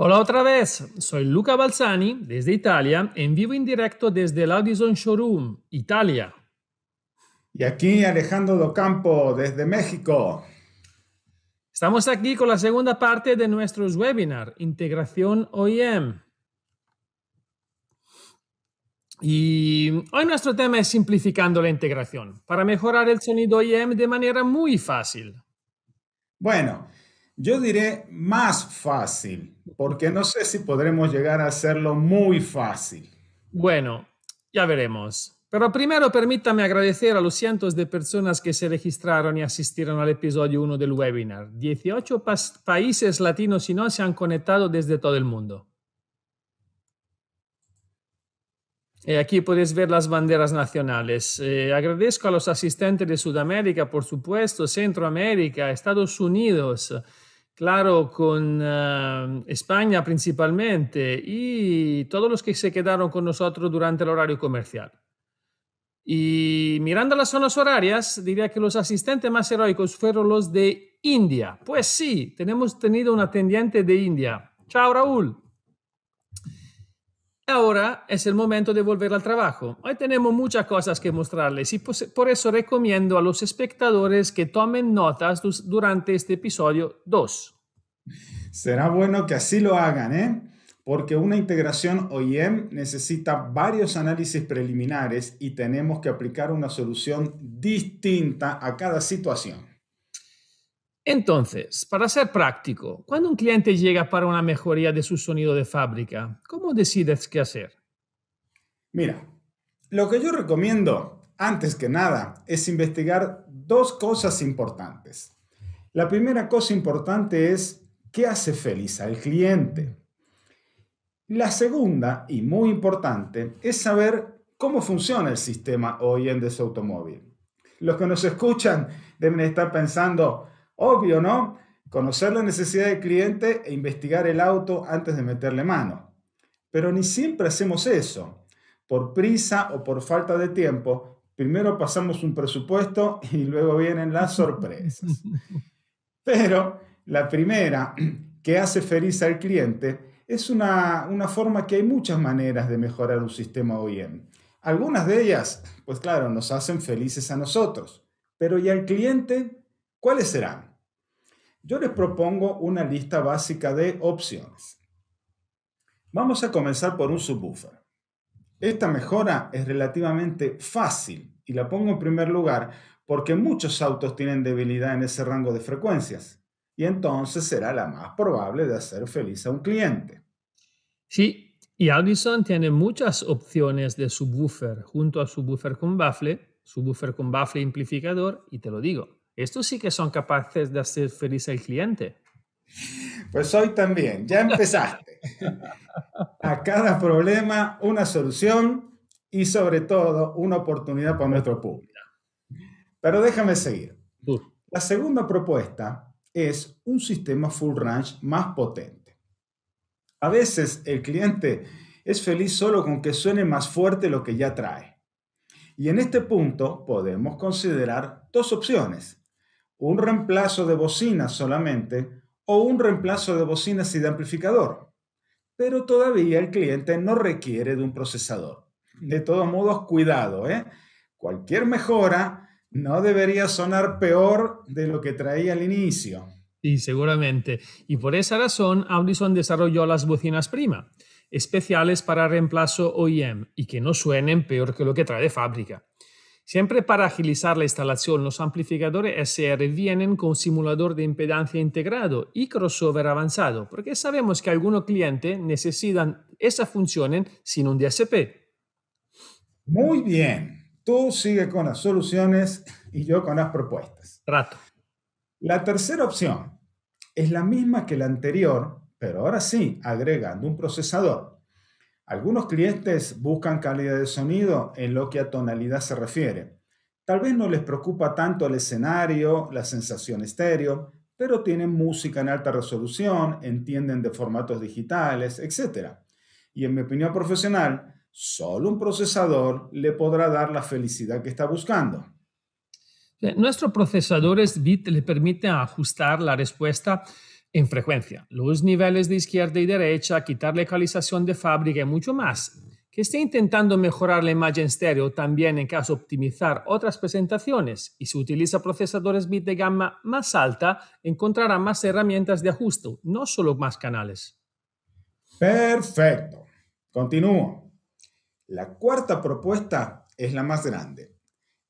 Hola otra vez, soy Luca Balzani desde Italia, en vivo en directo desde el Audison Showroom, Italia. Y aquí Alejandro Docampo desde México. Estamos aquí con la segunda parte de nuestros webinar, Integración OEM. Y hoy nuestro tema es simplificando la integración para mejorar el sonido OEM de manera muy fácil. Bueno, yo diré más fácil, porque no sé si podremos llegar a hacerlo muy fácil. Bueno, ya veremos. Pero primero permítame agradecer a los cientos de personas que se registraron y asistieron al episodio 1 del webinar. 18 países latinos y no se han conectado desde todo el mundo. y eh, aquí podéis ver las banderas nacionales. Eh, agradezco a los asistentes de Sudamérica, por supuesto, Centroamérica, Estados Unidos, Claro, con eh, España principalmente y todos los que se quedaron con nosotros durante el horario comercial. Y mirando las zonas horarias, diría que los asistentes más heroicos fueron los de India. Pues sí, tenemos tenido un atendiente de India. Chao, Raúl. Ahora es el momento de volver al trabajo. Hoy tenemos muchas cosas que mostrarles y pues, por eso recomiendo a los espectadores que tomen notas durante este episodio 2. Será bueno que así lo hagan, ¿eh? Porque una integración OEM necesita varios análisis preliminares y tenemos que aplicar una solución distinta a cada situación. Entonces, para ser práctico, cuando un cliente llega para una mejoría de su sonido de fábrica, ¿cómo decides qué hacer? Mira, lo que yo recomiendo, antes que nada, es investigar dos cosas importantes. La primera cosa importante es qué hace feliz al cliente. La segunda, y muy importante, es saber cómo funciona el sistema hoy en ese automóvil. Los que nos escuchan deben estar pensando, Obvio, ¿no? Conocer la necesidad del cliente e investigar el auto antes de meterle mano. Pero ni siempre hacemos eso. Por prisa o por falta de tiempo, primero pasamos un presupuesto y luego vienen las sorpresas. Pero la primera, que hace feliz al cliente, es una, forma que hay muchas maneras de mejorar un sistema OEM. Algunas de ellas, pues claro, nos hacen felices a nosotros, pero ¿y al cliente? ¿Cuáles serán? Yo les propongo una lista básica de opciones. Vamos a comenzar por un subwoofer. Esta mejora es relativamente fácil y la pongo en primer lugar porque muchos autos tienen debilidad en ese rango de frecuencias y entonces será la más probable de hacer feliz a un cliente. Sí, y Audison tiene muchas opciones de subwoofer junto a subwoofer con baffle, subwoofer con baffle amplificador y te lo digo, estos sí que son capaces de hacer feliz al cliente. Pues hoy también, ya empezaste. A cada problema una solución y sobre todo una oportunidad para nuestro público. Pero déjame seguir. La segunda propuesta es un sistema full range más potente. A veces el cliente es feliz solo con que suene más fuerte lo que ya trae. Y en este punto podemos considerar dos opciones un reemplazo de bocinas solamente o un reemplazo de bocinas y de amplificador. Pero todavía el cliente no requiere de un procesador. De todos modos, cuidado, ¿eh? Cualquier mejora no debería sonar peor de lo que traía al inicio. Sí, seguramente. Y por esa razón, Audison desarrolló las bocinas prima, especiales para reemplazo OEM y que no suenen peor que lo que trae de fábrica. Siempre para agilizar la instalación, los amplificadores SR vienen con simulador de impedancia integrado y crossover avanzado, porque sabemos que algunos clientes necesitan esas funciones sin un DSP. Muy bien, tú sigue con las soluciones y yo con las propuestas. Rato. La tercera opción es la misma que la anterior, pero ahora sí, agregando un procesador algunos clientes buscan calidad de sonido en lo que a tonalidad se refiere. Tal vez no les preocupa tanto el escenario, la sensación estéreo, pero tienen música en alta resolución, entienden de formatos digitales, etc. Y en mi opinión profesional, solo un procesador le podrá dar la felicidad que está buscando. Nuestro procesador es bit le permite ajustar la respuesta en frecuencia, los niveles de izquierda y derecha, quitar la ecualización de fábrica y mucho más, que esté intentando mejorar la imagen estéreo también en caso de optimizar otras presentaciones y si utiliza procesadores bit de gama más alta, encontrará más herramientas de ajuste, no solo más canales. Perfecto. Continúo. La cuarta propuesta es la más grande.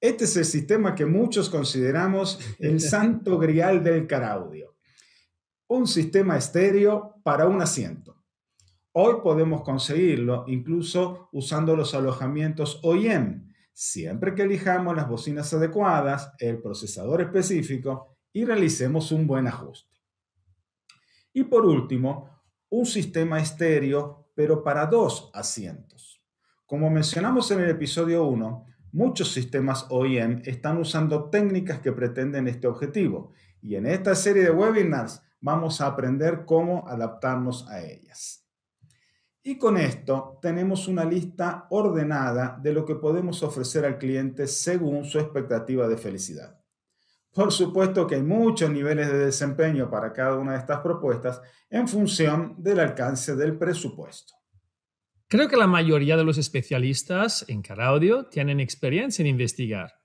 Este es el sistema que muchos consideramos el santo grial del caraudio un sistema estéreo para un asiento. Hoy podemos conseguirlo incluso usando los alojamientos OEM, siempre que elijamos las bocinas adecuadas, el procesador específico y realicemos un buen ajuste. Y por último, un sistema estéreo, pero para dos asientos. Como mencionamos en el episodio 1, muchos sistemas OEM están usando técnicas que pretenden este objetivo. Y en esta serie de webinars vamos a aprender cómo adaptarnos a ellas. Y con esto tenemos una lista ordenada de lo que podemos ofrecer al cliente según su expectativa de felicidad. Por supuesto que hay muchos niveles de desempeño para cada una de estas propuestas en función del alcance del presupuesto. Creo que la mayoría de los especialistas en Caraudio tienen experiencia en investigar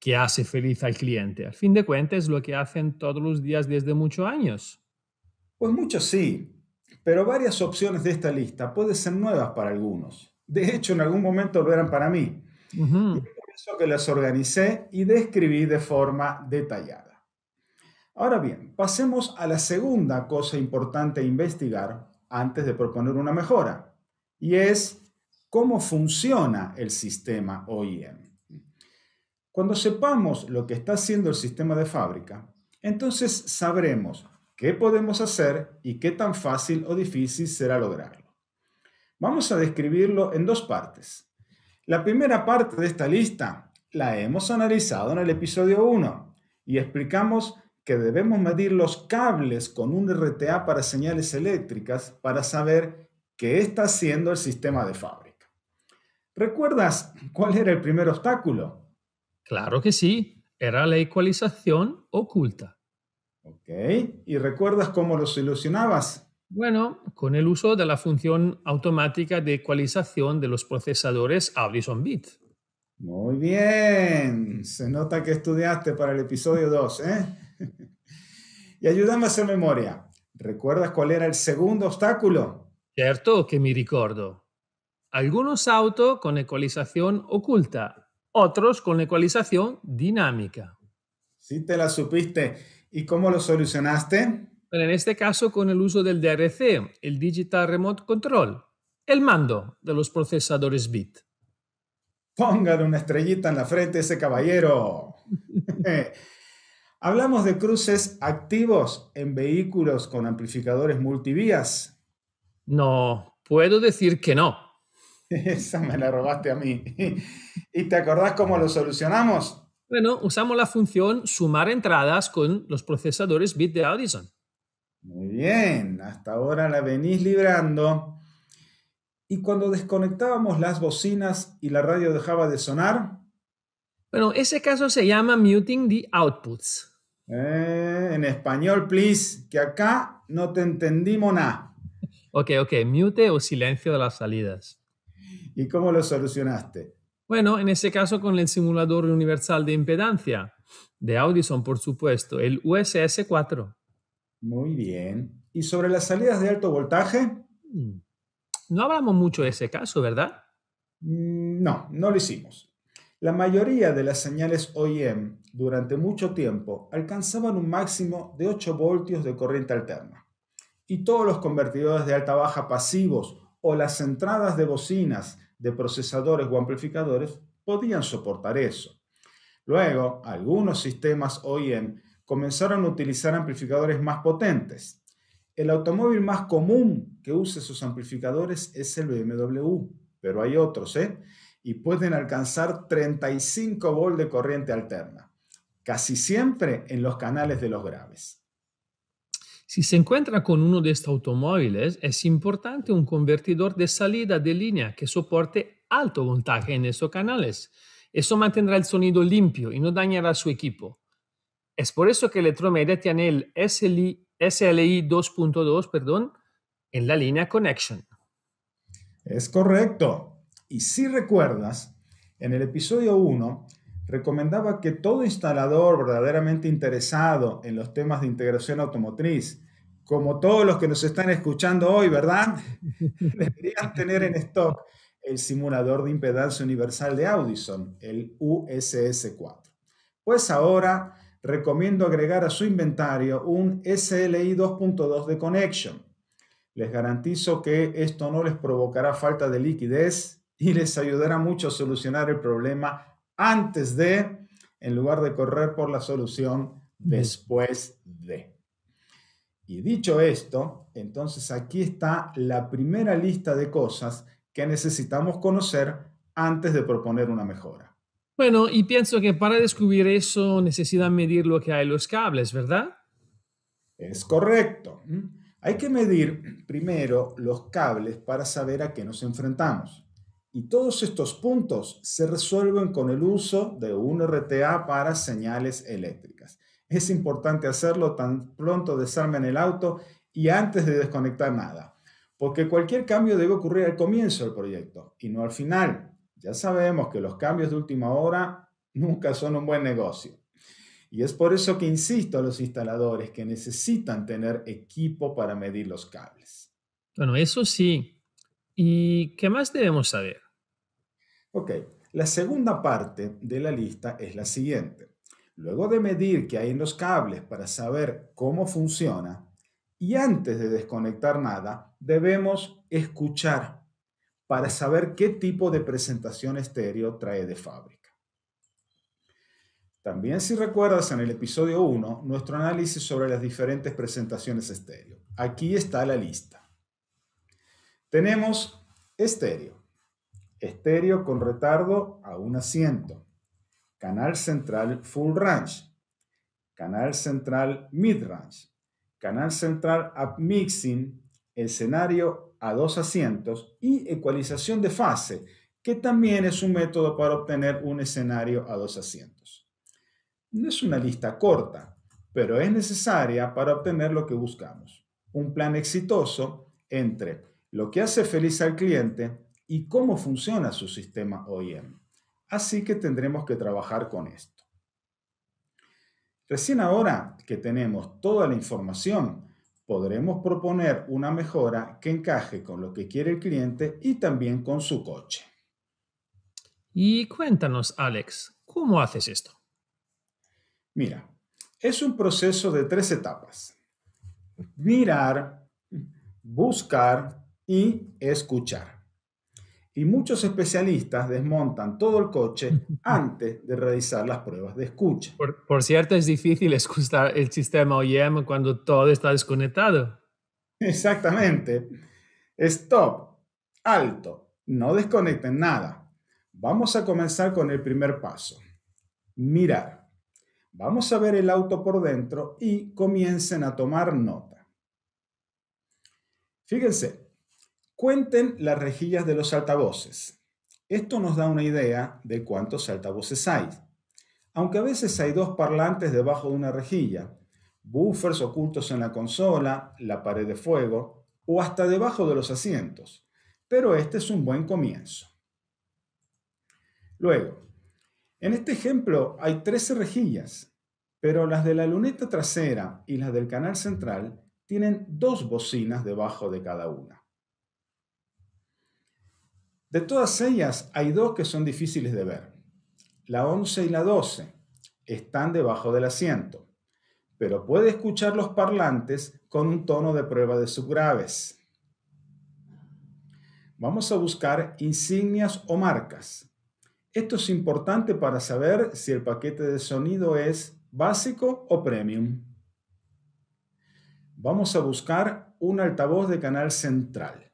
que hace feliz al cliente. Al fin de cuentas, es lo que hacen todos los días desde muchos años. Pues muchos sí, pero varias opciones de esta lista pueden ser nuevas para algunos. De hecho, en algún momento lo eran para mí. por eso que las organicé y describí de forma detallada. Ahora bien, pasemos a la segunda cosa importante a investigar antes de proponer una mejora, y es cómo funciona el sistema OIM. Cuando sepamos lo que está haciendo el sistema de fábrica, entonces sabremos qué podemos hacer y qué tan fácil o difícil será lograrlo. Vamos a describirlo en dos partes. La primera parte de esta lista la hemos analizado en el episodio 1 y explicamos que debemos medir los cables con un RTA para señales eléctricas para saber qué está haciendo el sistema de fábrica. ¿Recuerdas cuál era el primer obstáculo? Claro que sí, era la ecualización oculta. Ok, ¿y recuerdas cómo los solucionabas? Bueno, con el uso de la función automática de ecualización de los procesadores Audison Bit. Muy bien, se nota que estudiaste para el episodio 2, ¿eh? y ayúdame a hacer memoria, ¿recuerdas cuál era el segundo obstáculo? Cierto que me recuerdo. Algunos autos con ecualización oculta, otros con la ecualización dinámica. Sí, te la supiste. ¿Y cómo lo solucionaste? en este caso con el uso del DRC, el Digital Remote Control, el mando de los procesadores bit. Póngale una estrellita en la frente ese caballero. Eh, hablamos de cruces activos en vehículos con amplificadores multivías. No, puedo decir que no. Esa me la robaste a mí. ¿Y te acordás cómo lo solucionamos? Bueno, usamos la función sumar entradas con los procesadores bit de Audison. Muy bien, hasta ahora la venís librando. ¿Y cuando desconectábamos las bocinas y la radio dejaba de sonar? Bueno, ese caso se llama muting the outputs. Eh, en español, please, que acá no te entendimos nada. Ok, ok, mute o silencio de las salidas. ¿Y cómo lo solucionaste? Bueno, en ese caso con el simulador universal de impedancia de Audison, por supuesto, el USS 4. Muy bien. ¿Y sobre las salidas de alto voltaje? Mm. No hablamos mucho de ese caso, ¿verdad? Mm, no, no lo hicimos. La mayoría de las señales OEM durante mucho tiempo alcanzaban un máximo de 8 voltios de corriente alterna. Y todos los convertidores de alta-baja pasivos o las entradas de bocinas de procesadores o amplificadores podían soportar eso. Luego, algunos sistemas OEM comenzaron a utilizar amplificadores más potentes. El automóvil más común que usa esos amplificadores es el BMW, pero hay otros, ¿eh? Y pueden alcanzar 35 volt de corriente alterna, casi siempre en los canales de los graves. Si se encuentra con uno de estos automóviles, es importante un convertidor de salida de línea que soporte alto voltaje en esos canales. Eso mantendrá el sonido limpio y no dañará su equipo. Es por eso que Electromedia tiene el SLI, SLI 2.2 perdón, en la línea Connection. Es correcto. Y si recuerdas, en el episodio 1 recomendaba que todo instalador verdaderamente interesado en los temas de integración automotriz, como todos los que nos están escuchando hoy, ¿verdad? Deberían tener en stock el simulador de impedancia universal de Audison, el USS4. Pues ahora recomiendo agregar a su inventario un SLI 2.2 de Connection. Les garantizo que esto no les provocará falta de liquidez y les ayudará mucho a solucionar el problema antes de, en lugar de correr por la solución después de. Y dicho esto, entonces aquí está la primera lista de cosas que necesitamos conocer antes de proponer una mejora. Bueno, y pienso que para descubrir eso necesitan medir lo que hay en los cables, ¿verdad? Es correcto. Hay que medir primero los cables para saber a qué nos enfrentamos. Y todos estos puntos se resuelven con el uso de un RTA para señales eléctricas. Es importante hacerlo tan pronto desarmen el auto y antes de desconectar nada, porque cualquier cambio debe ocurrir al comienzo del proyecto y no al final. Ya sabemos que los cambios de última hora nunca son un buen negocio. Y es por eso que insisto a los instaladores que necesitan tener equipo para medir los cables. Bueno, eso sí, ¿Y qué más debemos saber? Ok, la segunda parte de la lista es la siguiente. Luego de medir qué hay en los cables para saber cómo funciona, y antes de desconectar nada, debemos escuchar para saber qué tipo de presentación estéreo trae de fábrica. También si recuerdas en el episodio 1, nuestro análisis sobre las diferentes presentaciones estéreo. Aquí está la lista. Tenemos estéreo, estéreo con retardo a un asiento, canal central full range, canal central mid range, canal central up mixing, escenario a dos asientos y ecualización de fase, que también es un método para obtener un escenario a dos asientos. No es una lista corta, pero es necesaria para obtener lo que buscamos, un plan exitoso entre lo que hace feliz al cliente y cómo funciona su sistema OEM. Así que tendremos que trabajar con esto. Recién ahora que tenemos toda la información, podremos proponer una mejora que encaje con lo que quiere el cliente y también con su coche. Y cuéntanos, Alex, ¿cómo haces esto? Mira, es un proceso de tres etapas. Mirar, buscar y escuchar. Y muchos especialistas desmontan todo el coche antes de realizar las pruebas de escucha. Por, cierto, es difícil escuchar el sistema OEM cuando todo está desconectado. Exactamente. Stop. Alto. No desconecten nada. Vamos a comenzar con el primer paso. Mirar. Vamos a ver el auto por dentro y comiencen a tomar nota. Fíjense, Cuenten las rejillas de los altavoces. Esto nos da una idea de cuántos altavoces hay. Aunque a veces hay dos parlantes debajo de una rejilla, buffers ocultos en la consola, la pared de fuego o hasta debajo de los asientos. Pero este es un buen comienzo. Luego, en este ejemplo hay 13 rejillas, pero las de la luneta trasera y las del canal central tienen dos bocinas debajo de cada una. De todas ellas, hay dos que son difíciles de ver. La 11 y la 12 están debajo del asiento, pero puede escuchar los parlantes con un tono de prueba de subgraves. Vamos a buscar insignias o marcas. Esto es importante para saber si el paquete de sonido es básico o premium. Vamos a buscar un altavoz de canal central.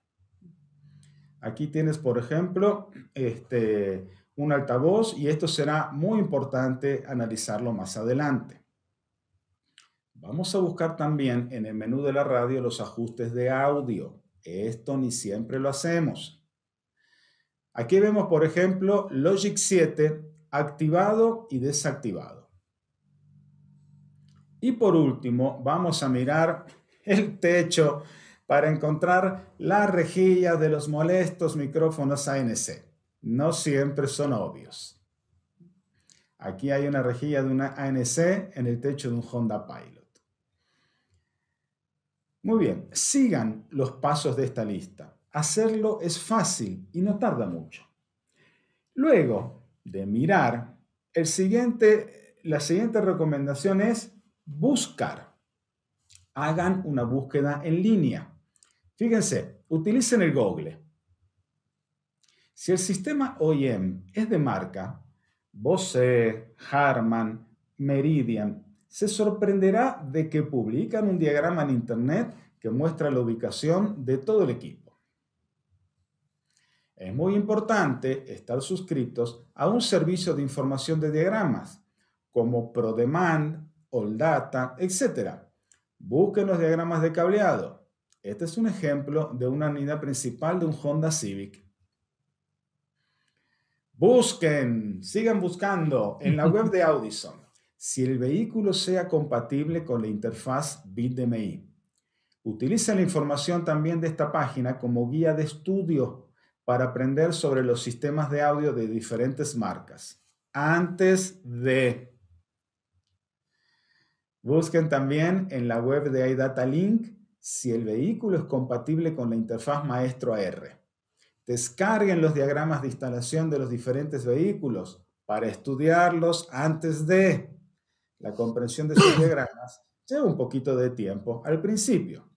Aquí tienes, por ejemplo, este, un altavoz y esto será muy importante analizarlo más adelante. Vamos a buscar también en el menú de la radio los ajustes de audio. Esto ni siempre lo hacemos. Aquí vemos, por ejemplo, Logic 7 activado y desactivado. Y por último, vamos a mirar el techo para encontrar la rejilla de los molestos micrófonos ANC. No siempre son obvios. Aquí hay una rejilla de una ANC en el techo de un Honda Pilot. Muy bien, sigan los pasos de esta lista. Hacerlo es fácil y no tarda mucho. Luego de mirar, el siguiente, la siguiente recomendación es buscar. Hagan una búsqueda en línea. Fíjense, utilicen el Google. Si el sistema OEM es de marca, Bose, Harman, Meridian, se sorprenderá de que publican un diagrama en Internet que muestra la ubicación de todo el equipo. Es muy importante estar suscritos a un servicio de información de diagramas, como ProDemand, AllData, etc. Busquen los diagramas de cableado este es un ejemplo de una unidad principal de un Honda Civic. Busquen, sigan buscando en la web de Audison si el vehículo sea compatible con la interfaz BitDMI. Utilicen la información también de esta página como guía de estudio para aprender sobre los sistemas de audio de diferentes marcas. Antes de... Busquen también en la web de iDataLink si el vehículo es compatible con la interfaz maestro AR. Descarguen los diagramas de instalación de los diferentes vehículos para estudiarlos antes de la comprensión de sus diagramas. Lleva un poquito de tiempo al principio.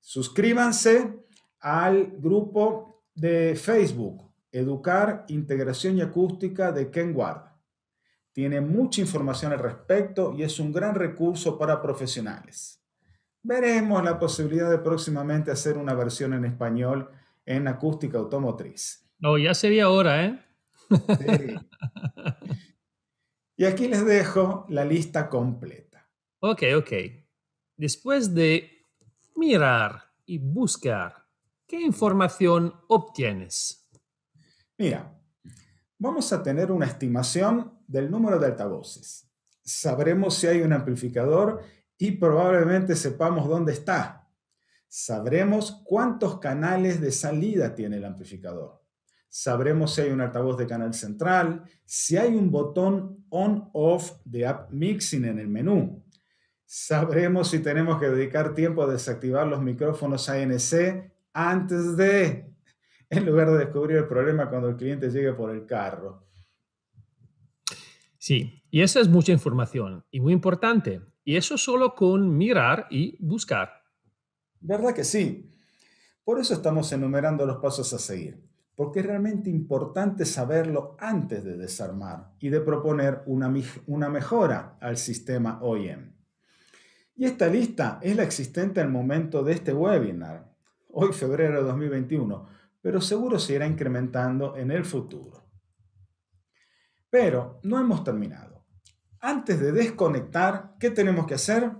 Suscríbanse al grupo de Facebook Educar Integración y Acústica de Ken Ward. Tiene mucha información al respecto y es un gran recurso para profesionales veremos la posibilidad de próximamente hacer una versión en español en acústica automotriz. No, ya sería hora, ¿eh? Sí. Y aquí les dejo la lista completa. Ok, ok. Después de mirar y buscar, ¿qué información obtienes? Mira, vamos a tener una estimación del número de altavoces. Sabremos si hay un amplificador y probablemente sepamos dónde está. Sabremos cuántos canales de salida tiene el amplificador. Sabremos si hay un altavoz de canal central, si hay un botón on-off de app mixing en el menú. Sabremos si tenemos que dedicar tiempo a desactivar los micrófonos ANC antes de, en lugar de descubrir el problema cuando el cliente llegue por el carro. Sí, y esa es mucha información y muy importante. Y eso solo con mirar y buscar. ¿Verdad que sí? Por eso estamos enumerando los pasos a seguir, porque es realmente importante saberlo antes de desarmar y de proponer una, mejora al sistema OEM. Y esta lista es la existente al momento de este webinar, hoy febrero de 2021, pero seguro se irá incrementando en el futuro. Pero no hemos terminado antes de desconectar, ¿qué tenemos que hacer?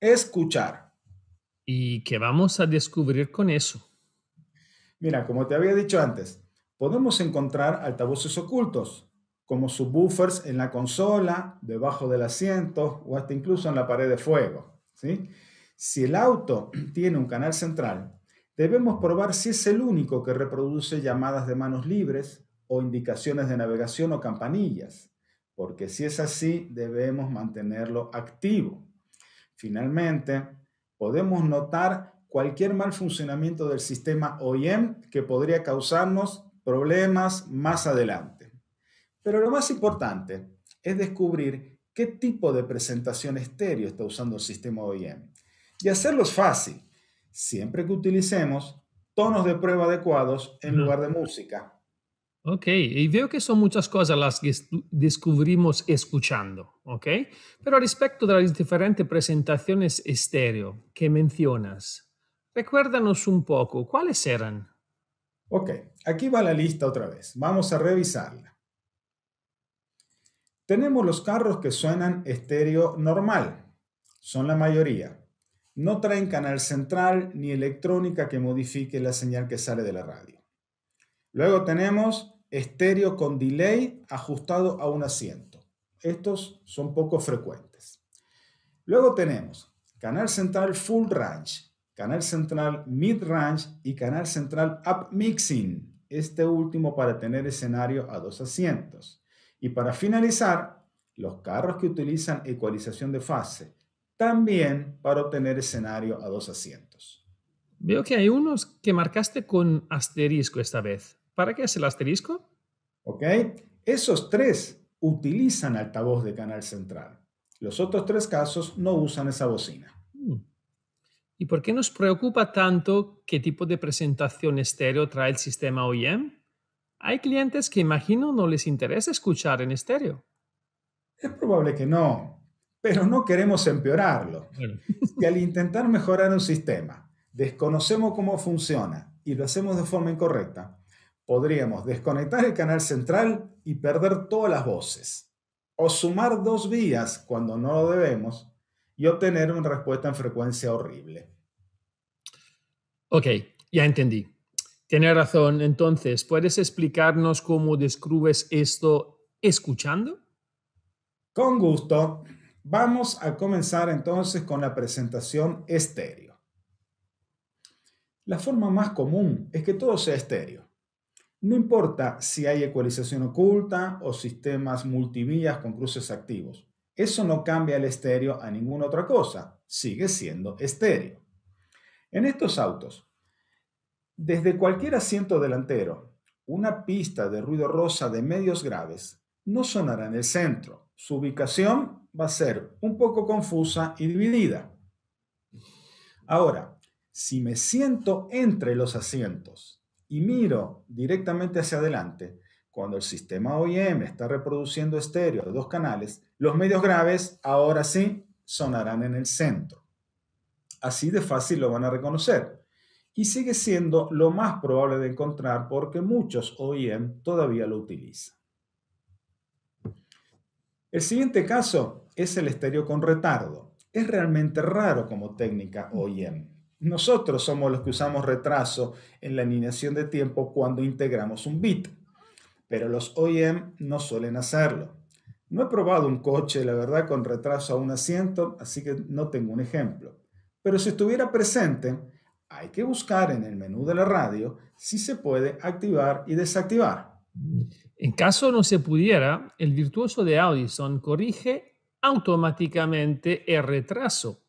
Escuchar. ¿Y qué vamos a descubrir con eso? Mira, como te había dicho antes, podemos encontrar altavoces ocultos, como subwoofers en la consola, debajo del asiento o hasta incluso en la pared de fuego. Si el auto tiene un canal central, debemos probar si es el único que reproduce llamadas de manos libres o indicaciones de navegación o campanillas porque si es así, debemos mantenerlo activo. Finalmente, podemos notar cualquier mal funcionamiento del sistema OEM que podría causarnos problemas más adelante. Pero lo más importante es descubrir qué tipo de presentación estéreo está usando el sistema OEM Y hacerlo fácil, siempre que utilicemos tonos de prueba adecuados en lugar de música, Ok, y veo que son muchas cosas las que descubrimos escuchando, ¿ok? Pero respecto de las diferentes presentaciones estéreo que mencionas, recuérdanos un poco, ¿cuáles eran? Ok, aquí va la lista otra vez, vamos a revisarla. Tenemos los carros que suenan estéreo normal, son la mayoría. No traen canal central ni electrónica que modifique la señal que sale de la radio. Luego tenemos estéreo con delay ajustado a un asiento. Estos son poco frecuentes. Luego tenemos canal central full range, canal central mid range y canal central up mixing. Este último para tener escenario a dos asientos. Y para finalizar, los carros que utilizan ecualización de fase, también para obtener escenario a dos asientos. Veo que hay unos que marcaste con asterisco esta vez. ¿Para qué es el asterisco? Ok, esos tres utilizan altavoz de canal central. Los otros tres casos no usan esa bocina. Mm. ¿Y por qué nos preocupa tanto qué tipo de presentación estéreo trae el sistema OEM? Hay clientes que imagino no les interesa escuchar en estéreo. Es probable que no, pero no queremos empeorarlo. que al intentar mejorar un sistema, desconocemos cómo funciona y lo hacemos de forma incorrecta, podríamos desconectar el canal central y perder todas las voces, o sumar dos vías cuando no lo debemos y obtener una respuesta en frecuencia horrible. Ok, ya entendí. Tiene razón. Entonces, ¿puedes explicarnos cómo descubres esto escuchando? Con gusto. Vamos a comenzar entonces con la presentación estéreo. La forma más común es que todo sea estéreo no importa si hay ecualización oculta o sistemas multivías con cruces activos. Eso no cambia el estéreo a ninguna otra cosa. Sigue siendo estéreo. En estos autos, desde cualquier asiento delantero, una pista de ruido rosa de medios graves no sonará en el centro. Su ubicación va a ser un poco confusa y dividida. Ahora, si me siento entre los asientos y miro directamente hacia adelante, cuando el sistema OEM está reproduciendo estéreo de dos canales, los medios graves ahora sí sonarán en el centro. Así de fácil lo van a reconocer. Y sigue siendo lo más probable de encontrar porque muchos OEM todavía lo utilizan. El siguiente caso es el estéreo con retardo. Es realmente raro como técnica OEM. Nosotros somos los que usamos retraso en la alineación de tiempo cuando integramos un bit, pero los OEM no suelen hacerlo. No he probado un coche, la verdad, con retraso a un asiento, así que no tengo un ejemplo. Pero si estuviera presente, hay que buscar en el menú de la radio si se puede activar y desactivar. En caso no se pudiera, el virtuoso de Audison corrige automáticamente el retraso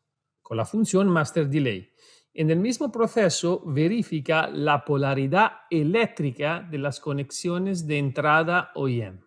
con la función Master Delay. En el mismo proceso verifica la polaridad eléctrica de las conexiones de entrada OEM.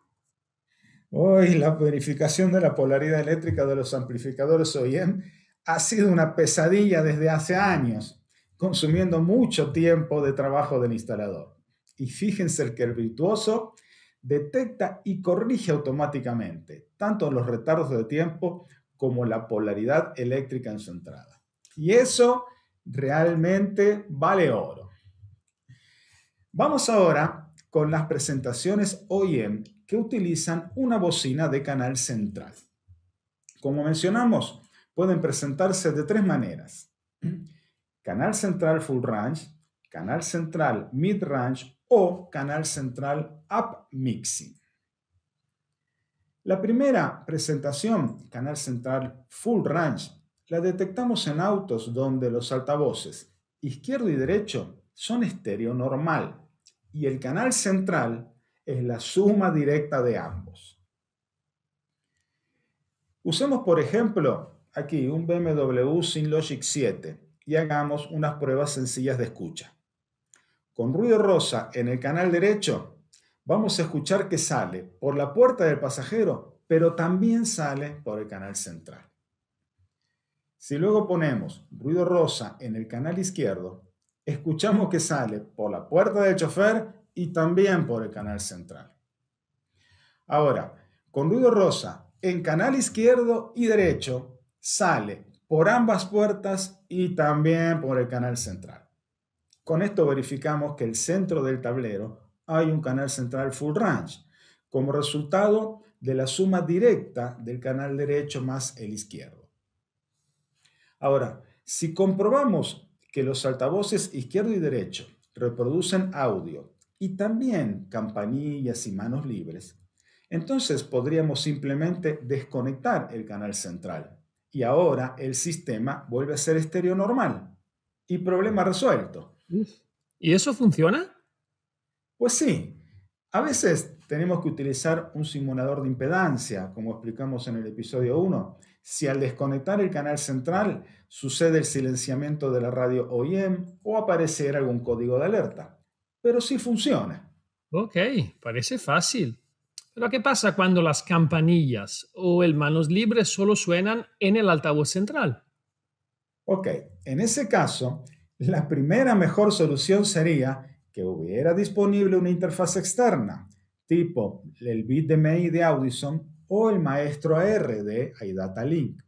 Hoy la verificación de la polaridad eléctrica de los amplificadores OEM ha sido una pesadilla desde hace años, consumiendo mucho tiempo de trabajo del instalador. Y fíjense que el virtuoso detecta y corrige automáticamente tanto los retardos de tiempo como la polaridad eléctrica en su entrada. Y eso realmente vale oro. Vamos ahora con las presentaciones OEM que utilizan una bocina de canal central. Como mencionamos, pueden presentarse de tres maneras. Canal central full range, canal central mid range o canal central up mixing. La primera presentación, canal central full range, la detectamos en autos donde los altavoces izquierdo y derecho son estéreo normal y el canal central es la suma directa de ambos. Usemos, por ejemplo, aquí un BMW SynLogic 7 y hagamos unas pruebas sencillas de escucha. Con ruido rosa en el canal derecho, vamos a escuchar que sale por la puerta del pasajero, pero también sale por el canal central. Si luego ponemos ruido rosa en el canal izquierdo, escuchamos que sale por la puerta del chofer y también por el canal central. Ahora, con ruido rosa en canal izquierdo y derecho, sale por ambas puertas y también por el canal central. Con esto verificamos que el centro del tablero hay un canal central full range, como resultado de la suma directa del canal derecho más el izquierdo. Ahora, si comprobamos que los altavoces izquierdo y derecho reproducen audio y también campanillas y manos libres, entonces podríamos simplemente desconectar el canal central y ahora el sistema vuelve a ser estéreo normal y problema resuelto. ¿Y eso funciona? Pues sí, a veces tenemos que utilizar un simulador de impedancia, como explicamos en el episodio 1, si al desconectar el canal central sucede el silenciamiento de la radio OEM o aparecer algún código de alerta. Pero sí funciona. Ok, parece fácil. Pero ¿qué pasa cuando las campanillas o el manos libres solo suenan en el altavoz central? Ok, en ese caso, la primera mejor solución sería que hubiera disponible una interfaz externa, tipo el bit de May de Audison o el maestro AR de iData Link.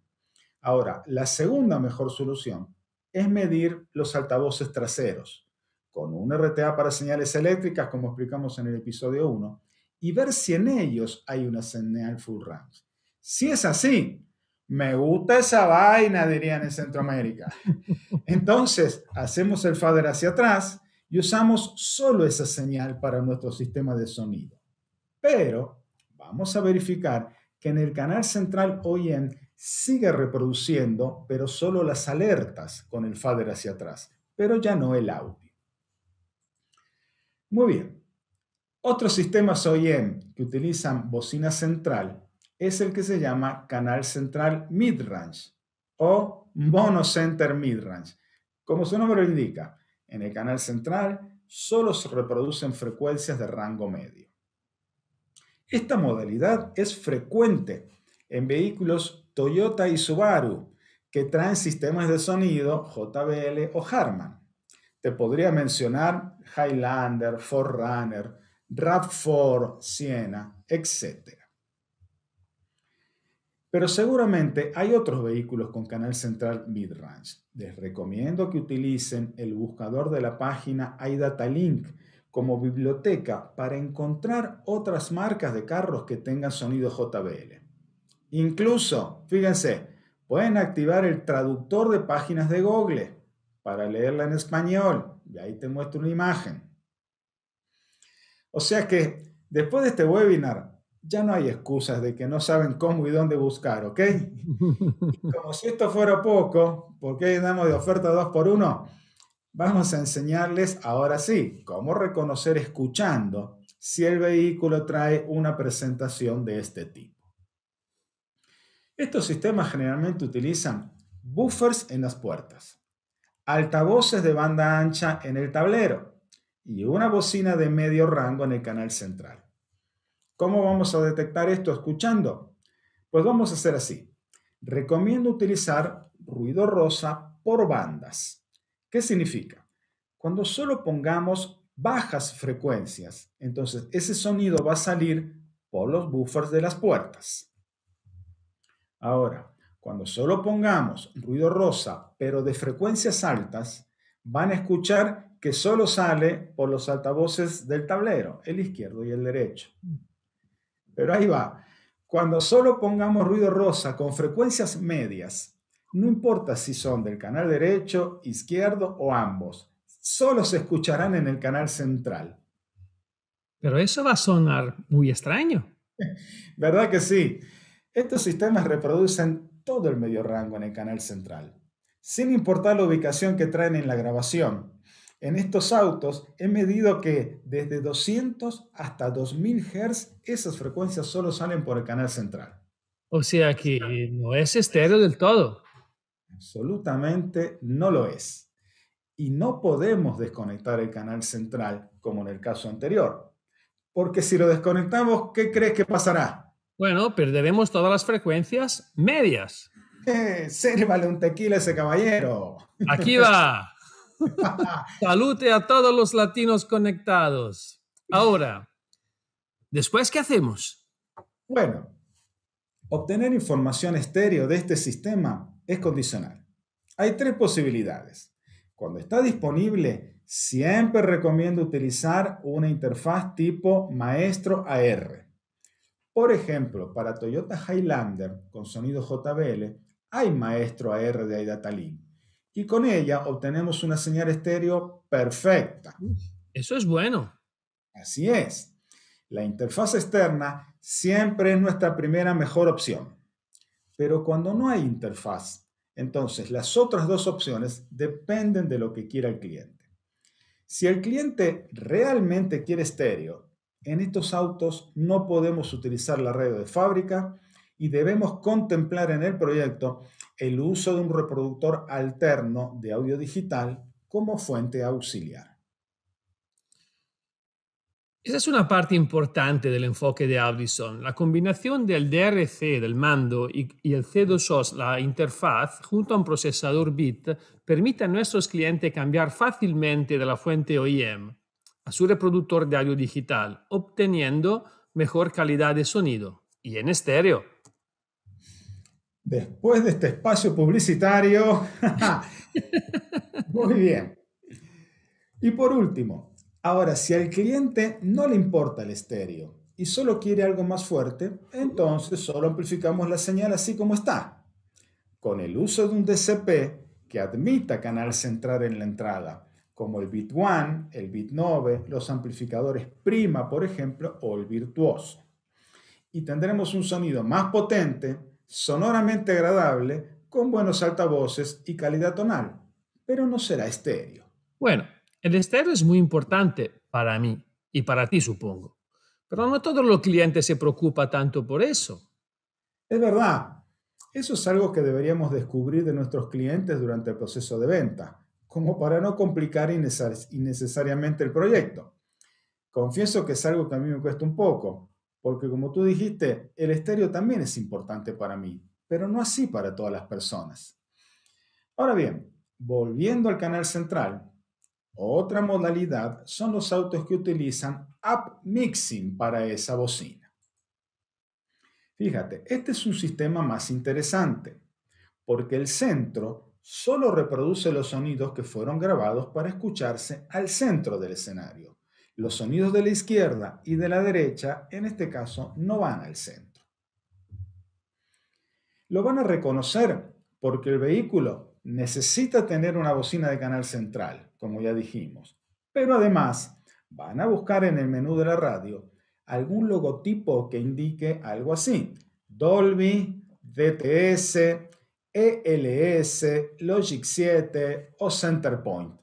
Ahora, la segunda mejor solución es medir los altavoces traseros con un RTA para señales eléctricas, como explicamos en el episodio 1, y ver si en ellos hay una señal full range. Si es así, me gusta esa vaina, dirían en Centroamérica. Entonces, hacemos el fader hacia atrás y usamos solo esa señal para nuestro sistema de sonido. Pero vamos a verificar que en el canal central OEM sigue reproduciendo, pero solo las alertas con el fader hacia atrás, pero ya no el audio. Muy bien. Otros sistemas OEM que utilizan bocina central es el que se llama canal central midrange o mono center midrange. Como su nombre lo indica, en el canal central solo se reproducen frecuencias de rango medio. Esta modalidad es frecuente en vehículos Toyota y Subaru que traen sistemas de sonido JBL o Harman. Te podría mencionar Highlander, Forerunner, RAV4, Siena, etc. Pero seguramente hay otros vehículos con canal central midrange. Les recomiendo que utilicen el buscador de la página iDataLink como biblioteca para encontrar otras marcas de carros que tengan sonido JBL. Incluso, fíjense, pueden activar el traductor de páginas de Google para leerla en español y ahí te muestro una imagen. O sea que después de este webinar ya no hay excusas de que no saben cómo y dónde buscar, ¿ok? como si esto fuera poco, porque qué andamos de oferta 2 por 1 vamos a enseñarles ahora sí cómo reconocer escuchando si el vehículo trae una presentación de este tipo. Estos sistemas generalmente utilizan buffers en las puertas, altavoces de banda ancha en el tablero y una bocina de medio rango en el canal central. ¿Cómo vamos a detectar esto escuchando? Pues vamos a hacer así. Recomiendo utilizar ruido rosa por bandas ¿Qué significa? Cuando solo pongamos bajas frecuencias, entonces ese sonido va a salir por los buffers de las puertas. Ahora, cuando solo pongamos ruido rosa, pero de frecuencias altas, van a escuchar que solo sale por los altavoces del tablero, el izquierdo y el derecho. Pero ahí va. Cuando solo pongamos ruido rosa con frecuencias medias, no importa si son del canal derecho, izquierdo o ambos, solo se escucharán en el canal central. Pero eso va a sonar muy extraño. ¿Verdad que sí? Estos sistemas reproducen todo el medio rango en el canal central, sin importar la ubicación que traen en la grabación. En estos autos he medido que desde 200 hasta 2000 Hz esas frecuencias solo salen por el canal central. O sea que no es estéreo del todo absolutamente no lo es. Y no podemos desconectar el canal central como en el caso anterior. Porque si lo desconectamos, ¿qué crees que pasará? Bueno, perderemos todas las frecuencias medias. Eh, vale un tequila ese caballero. Aquí va. Salute a todos los latinos conectados. Ahora, ¿después qué hacemos? Bueno, obtener información estéreo de este sistema es condicional. Hay tres posibilidades. Cuando está disponible, siempre recomiendo utilizar una interfaz tipo maestro AR. Por ejemplo, para Toyota Highlander con sonido JBL, hay maestro AR de iDatalink y con ella obtenemos una señal estéreo perfecta. Eso es bueno. Así es. La interfaz externa siempre es nuestra primera mejor opción. Pero cuando no hay interfaz, entonces las otras dos opciones dependen de lo que quiera el cliente. Si el cliente realmente quiere estéreo, en estos autos no podemos utilizar la radio de fábrica y debemos contemplar en el proyecto el uso de un reproductor alterno de audio digital como fuente auxiliar. Esa es una parte importante del enfoque de Audison. La combinación del DRC del mando y, el C2OS, la interfaz, junto a un procesador bit, permite a nuestros clientes cambiar fácilmente de la fuente OEM a su reproductor de audio digital, obteniendo mejor calidad de sonido y en estéreo. Después de este espacio publicitario, muy bien. Y por último, Ahora, si al cliente no le importa el estéreo y solo quiere algo más fuerte, entonces solo amplificamos la señal así como está. Con el uso de un DCP que admita canal central en la entrada, como el bit One, el bit 9, los amplificadores prima, por ejemplo, o el virtuoso. Y tendremos un sonido más potente, sonoramente agradable, con buenos altavoces y calidad tonal, pero no será estéreo. Bueno, el estéreo es muy importante para mí y para ti, supongo. Pero no todos los clientes se preocupan tanto por eso. Es verdad. Eso es algo que deberíamos descubrir de nuestros clientes durante el proceso de venta, como para no complicar innecesariamente el proyecto. Confieso que es algo que a mí me cuesta un poco, porque como tú dijiste, el estéreo también es importante para mí, pero no así para todas las personas. Ahora bien, volviendo al canal central, otra modalidad son los autos que utilizan app mixing para esa bocina. Fíjate, este es un sistema más interesante porque el centro solo reproduce los sonidos que fueron grabados para escucharse al centro del escenario. Los sonidos de la izquierda y de la derecha, en este caso, no van al centro. Lo van a reconocer porque el vehículo necesita tener una bocina de canal central como ya dijimos. Pero además van a buscar en el menú de la radio algún logotipo que indique algo así. Dolby, DTS, ELS, Logic 7 o Centerpoint.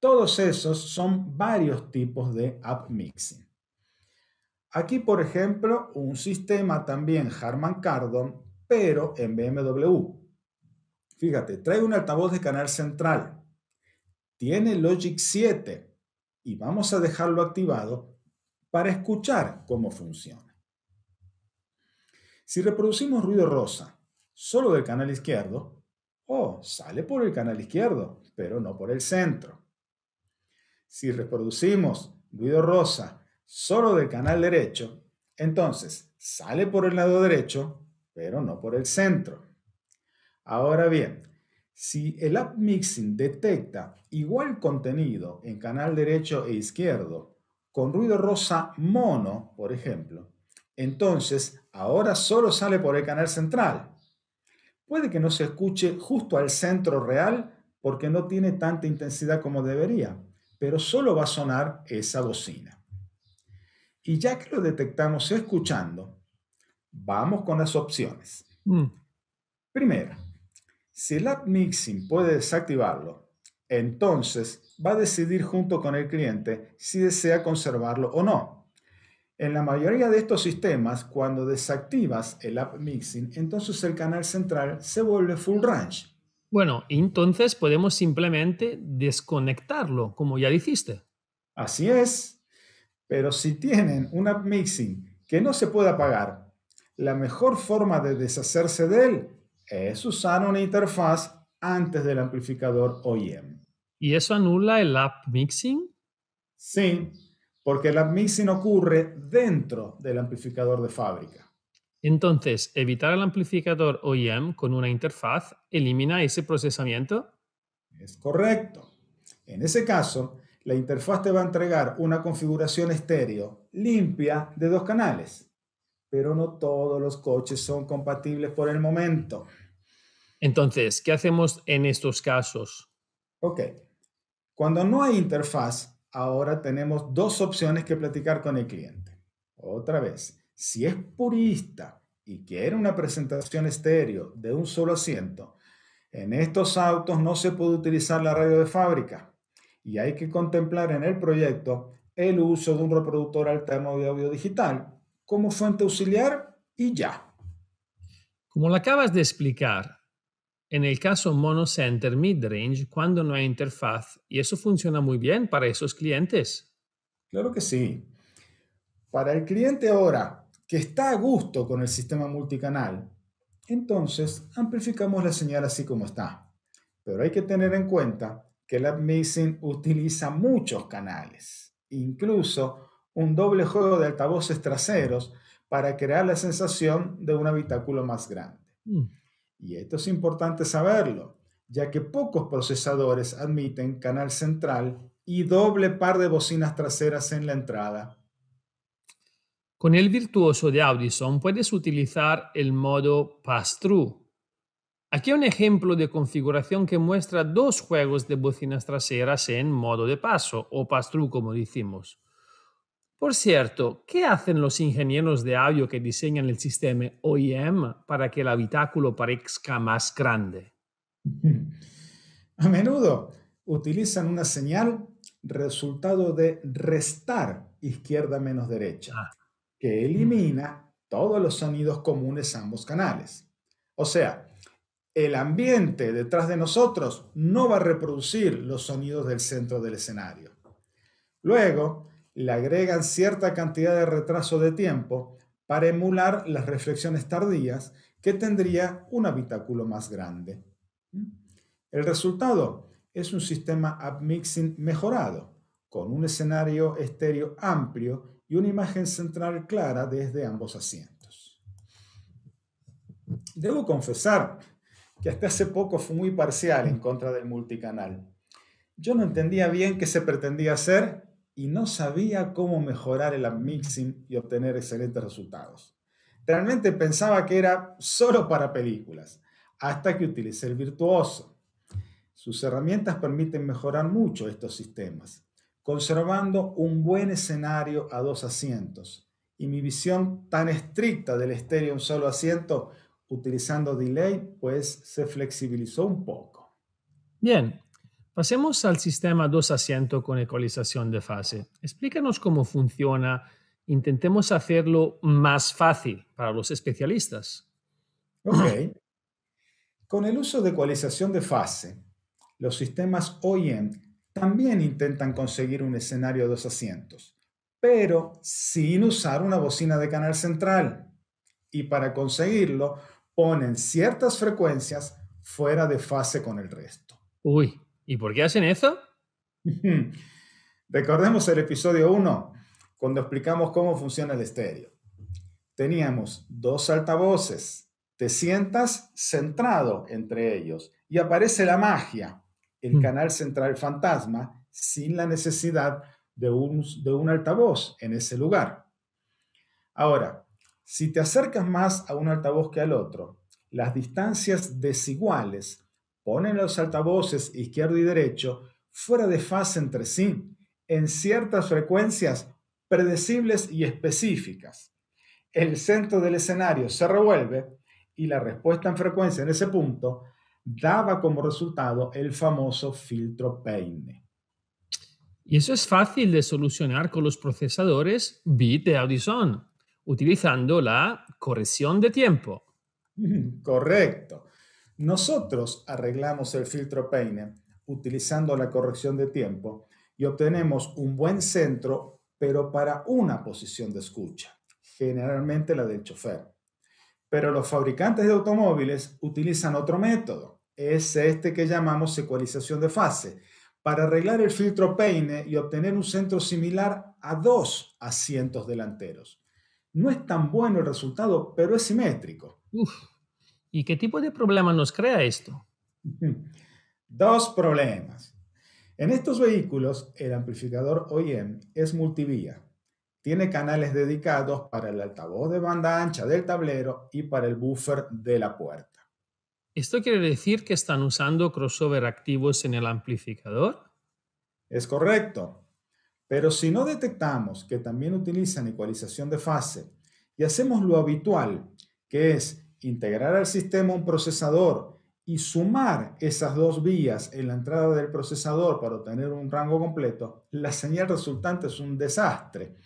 Todos esos son varios tipos de app mixing. Aquí, por ejemplo, un sistema también Harman Kardon, pero en BMW. Fíjate, trae un altavoz de canal central, tiene Logic 7 y vamos a dejarlo activado para escuchar cómo funciona. Si reproducimos ruido rosa solo del canal izquierdo, oh, sale por el canal izquierdo, pero no por el centro. Si reproducimos ruido rosa solo del canal derecho, entonces sale por el lado derecho, pero no por el centro. Ahora bien, si el app mixing detecta igual contenido en canal derecho e izquierdo, con ruido rosa mono, por ejemplo, entonces ahora solo sale por el canal central. Puede que no se escuche justo al centro real porque no tiene tanta intensidad como debería, pero solo va a sonar esa bocina. Y ya que lo detectamos escuchando, vamos con las opciones. Mm. Primera, si el app mixing puede desactivarlo, entonces va a decidir junto con el cliente si desea conservarlo o no. En la mayoría de estos sistemas, cuando desactivas el app mixing, entonces el canal central se vuelve full range. Bueno, entonces podemos simplemente desconectarlo, como ya dijiste. Así es. Pero si tienen un app mixing que no se puede apagar, la mejor forma de deshacerse de él es usar una interfaz antes del amplificador OEM. ¿Y eso anula el app mixing? Sí, porque el app mixing ocurre dentro del amplificador de fábrica. Entonces, evitar el amplificador OEM con una interfaz elimina ese procesamiento. Es correcto. En ese caso, la interfaz te va a entregar una configuración estéreo limpia de dos canales pero no todos los coches son compatibles por el momento. Entonces, ¿qué hacemos en estos casos? Ok, cuando no hay interfaz, ahora tenemos dos opciones que platicar con el cliente. Otra vez, si es purista y quiere una presentación estéreo de un solo asiento, en estos autos no se puede utilizar la radio de fábrica y hay que contemplar en el proyecto el uso de un reproductor alterno de audio digital como fuente auxiliar y ya. Como lo acabas de explicar, en el caso monocenter midrange, cuando no hay interfaz, y eso funciona muy bien para esos clientes. Claro que sí. Para el cliente ahora que está a gusto con el sistema multicanal, entonces amplificamos la señal así como está. Pero hay que tener en cuenta que el AppMixing utiliza muchos canales, incluso un doble juego de altavoces traseros para crear la sensación de un habitáculo más grande. Mm. Y esto es importante saberlo, ya que pocos procesadores admiten canal central y doble par de bocinas traseras en la entrada. Con el virtuoso de Audison puedes utilizar el modo pass-through. Aquí hay un ejemplo de configuración que muestra dos juegos de bocinas traseras en modo de paso o pass-through como decimos. Por cierto, ¿qué hacen los ingenieros de audio que diseñan el sistema OEM para que el habitáculo parezca más grande? A menudo utilizan una señal resultado de restar izquierda menos derecha, ah. que elimina todos los sonidos comunes a ambos canales. O sea, el ambiente detrás de nosotros no va a reproducir los sonidos del centro del escenario. Luego, le agregan cierta cantidad de retraso de tiempo para emular las reflexiones tardías que tendría un habitáculo más grande. ¿Mm? El resultado es un sistema upmixing mejorado, con un escenario estéreo amplio y una imagen central clara desde ambos asientos. Debo confesar que hasta hace poco fui muy parcial en contra del multicanal. Yo no entendía bien qué se pretendía hacer y no sabía cómo mejorar el mixing y obtener excelentes resultados. Realmente pensaba que era solo para películas, hasta que utilicé el virtuoso. Sus herramientas permiten mejorar mucho estos sistemas, conservando un buen escenario a dos asientos y mi visión tan estricta del estéreo a un solo asiento utilizando delay, pues se flexibilizó un poco. Bien, Pasemos al sistema dos asientos con ecualización de fase. Explícanos cómo funciona. Intentemos hacerlo más fácil para los especialistas. Ok. Con el uso de ecualización de fase, los sistemas OEM también intentan conseguir un escenario de dos asientos, pero sin usar una bocina de canal central. Y para conseguirlo, ponen ciertas frecuencias fuera de fase con el resto. Uy, ¿Y por qué hacen eso? Recordemos el episodio 1, cuando explicamos cómo funciona el estéreo. Teníamos dos altavoces, te sientas centrado entre ellos y aparece la magia, el mm. canal central fantasma, sin la necesidad de un, de un altavoz en ese lugar. Ahora, si te acercas más a un altavoz que al otro, las distancias desiguales ponen los altavoces izquierdo y derecho fuera de fase entre sí, en ciertas frecuencias predecibles y específicas. El centro del escenario se revuelve y la respuesta en frecuencia en ese punto daba como resultado el famoso filtro peine. Y eso es fácil de solucionar con los procesadores bit de Audison, utilizando la corrección de tiempo. Correcto. Nosotros arreglamos el filtro peine utilizando la corrección de tiempo y obtenemos un buen centro, pero para una posición de escucha, generalmente la del chofer. Pero los fabricantes de automóviles utilizan otro método, es este que llamamos secualización de fase, para arreglar el filtro peine y obtener un centro similar a dos asientos delanteros. No es tan bueno el resultado, pero es simétrico. ¿Y qué tipo de problema nos crea esto? Dos problemas. En estos vehículos, el amplificador OEM es multivía. Tiene canales dedicados para el altavoz de banda ancha del tablero y para el buffer de la puerta. ¿Esto quiere decir que están usando crossover activos en el amplificador? Es correcto. Pero si no detectamos que también utilizan ecualización de fase y hacemos lo habitual, que es integrar al sistema un procesador y sumar esas dos vías en la entrada del procesador para obtener un rango completo, la señal resultante es un desastre.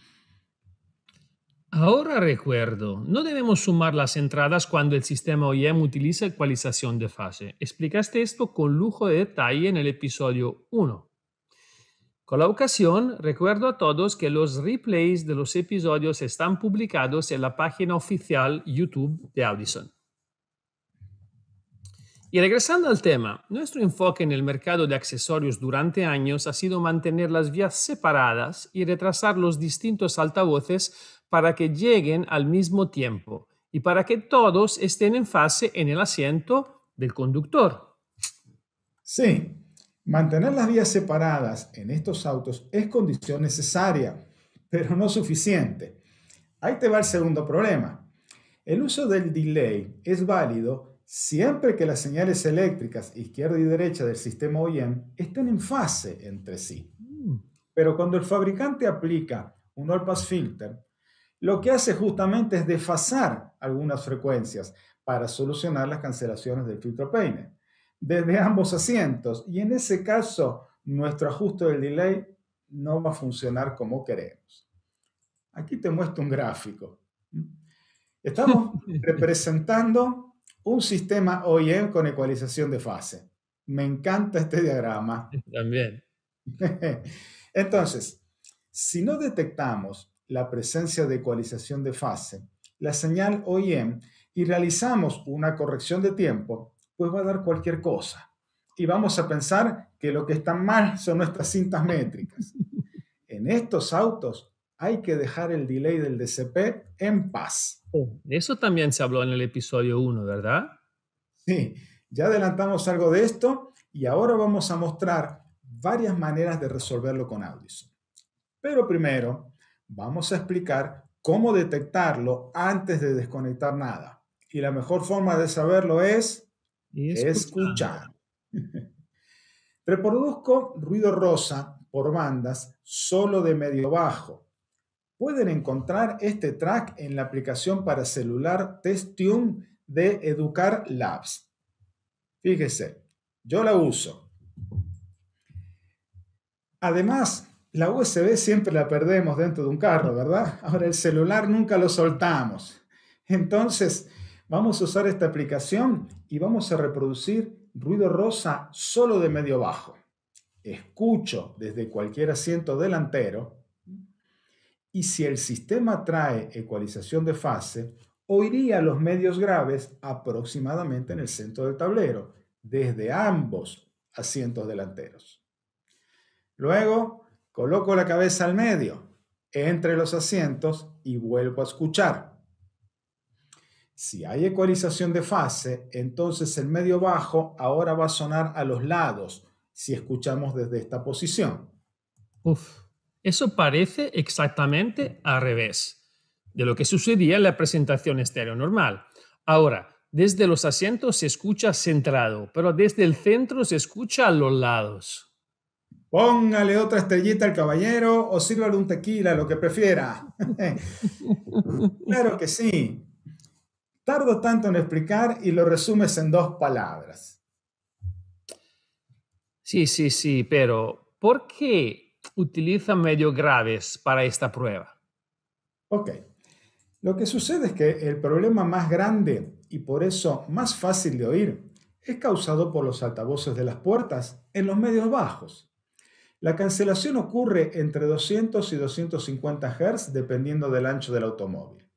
Ahora recuerdo, no debemos sumar las entradas cuando el sistema OEM utiliza ecualización de fase. Explicaste esto con lujo de detalle en el episodio 1. Con la ocasión, recuerdo a todos que los replays de los episodios están publicados en la página oficial YouTube de Audison. Y regresando al tema, nuestro enfoque en el mercado de accesorios durante años ha sido mantener las vías separadas y retrasar los distintos altavoces para que lleguen al mismo tiempo y para que todos estén en fase en el asiento del conductor. Sí, Mantener las vías separadas en estos autos es condición necesaria, pero no suficiente. Ahí te va el segundo problema. El uso del delay es válido siempre que las señales eléctricas izquierda y derecha del sistema OEM estén en fase entre sí. Mm. Pero cuando el fabricante aplica un all-pass filter, lo que hace justamente es desfasar algunas frecuencias para solucionar las cancelaciones del filtro peine desde ambos asientos. Y en ese caso, nuestro ajuste del delay no va a funcionar como queremos. Aquí te muestro un gráfico. Estamos representando un sistema OEM con ecualización de fase. Me encanta este diagrama. También. Entonces, si no detectamos la presencia de ecualización de fase, la señal OEM y realizamos una corrección de tiempo, pues va a dar cualquier cosa. Y vamos a pensar que lo que está mal son nuestras cintas métricas. En estos autos hay que dejar el delay del DCP en paz. Oh, eso también se habló en el episodio 1, ¿verdad? Sí, ya adelantamos algo de esto y ahora vamos a mostrar varias maneras de resolverlo con Audison. Pero primero, vamos a explicar cómo detectarlo antes de desconectar nada. Y la mejor forma de saberlo es Escuchar. Reproduzco Ruido Rosa por bandas solo de medio bajo. Pueden encontrar este track en la aplicación para celular Testium de Educar Labs. Fíjese, yo la uso. Además, la USB siempre la perdemos dentro de un carro, ¿verdad? Ahora el celular nunca lo soltamos. Entonces, Vamos a usar esta aplicación y vamos a reproducir ruido rosa solo de medio bajo. Escucho desde cualquier asiento delantero y si el sistema trae ecualización de fase, oiría los medios graves aproximadamente en el centro del tablero, desde ambos asientos delanteros. Luego, coloco la cabeza al medio, entre los asientos y vuelvo a escuchar si hay ecualización de fase, entonces el medio bajo ahora va a sonar a los lados si escuchamos desde esta posición. Uf, eso parece exactamente al revés de lo que sucedía en la presentación estéreo normal. Ahora, desde los asientos se escucha centrado, pero desde el centro se escucha a los lados. Póngale otra estrellita al caballero o sírvale un tequila, lo que prefiera. claro que sí. Tardo tanto en explicar y lo resumes en dos palabras. Sí, sí, sí, pero ¿por qué utiliza medios graves para esta prueba? Ok. Lo que sucede es que el problema más grande y por eso más fácil de oír es causado por los altavoces de las puertas en los medios bajos. La cancelación ocurre entre 200 y 250 Hz dependiendo del ancho del automóvil.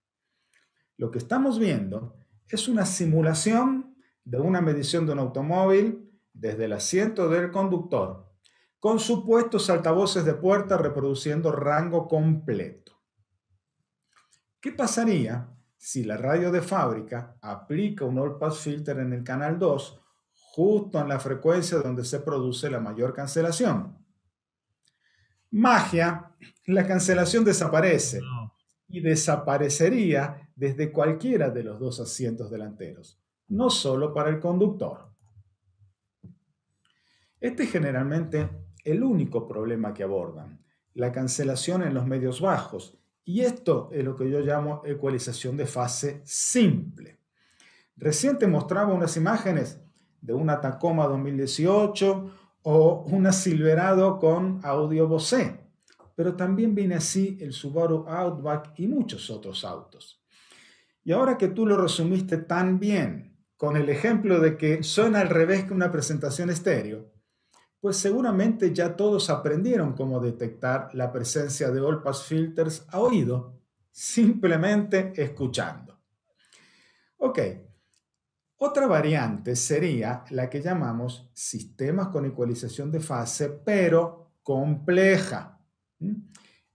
Lo que estamos viendo es una simulación de una medición de un automóvil desde el asiento del conductor, con supuestos altavoces de puerta reproduciendo rango completo. ¿Qué pasaría si la radio de fábrica aplica un all pass filter en el canal 2 justo en la frecuencia donde se produce la mayor cancelación? Magia, la cancelación desaparece y desaparecería desde cualquiera de los dos asientos delanteros, no solo para el conductor. Este es generalmente el único problema que abordan, la cancelación en los medios bajos, y esto es lo que yo llamo ecualización de fase simple. Reciente mostraba unas imágenes de una Tacoma 2018 o una Silverado con audio Bose, pero también viene así el Subaru Outback y muchos otros autos. Y ahora que tú lo resumiste tan bien, con el ejemplo de que suena al revés que una presentación estéreo, pues seguramente ya todos aprendieron cómo detectar la presencia de all pass filters a oído, simplemente escuchando. Ok, otra variante sería la que llamamos sistemas con ecualización de fase, pero compleja. ¿Mm?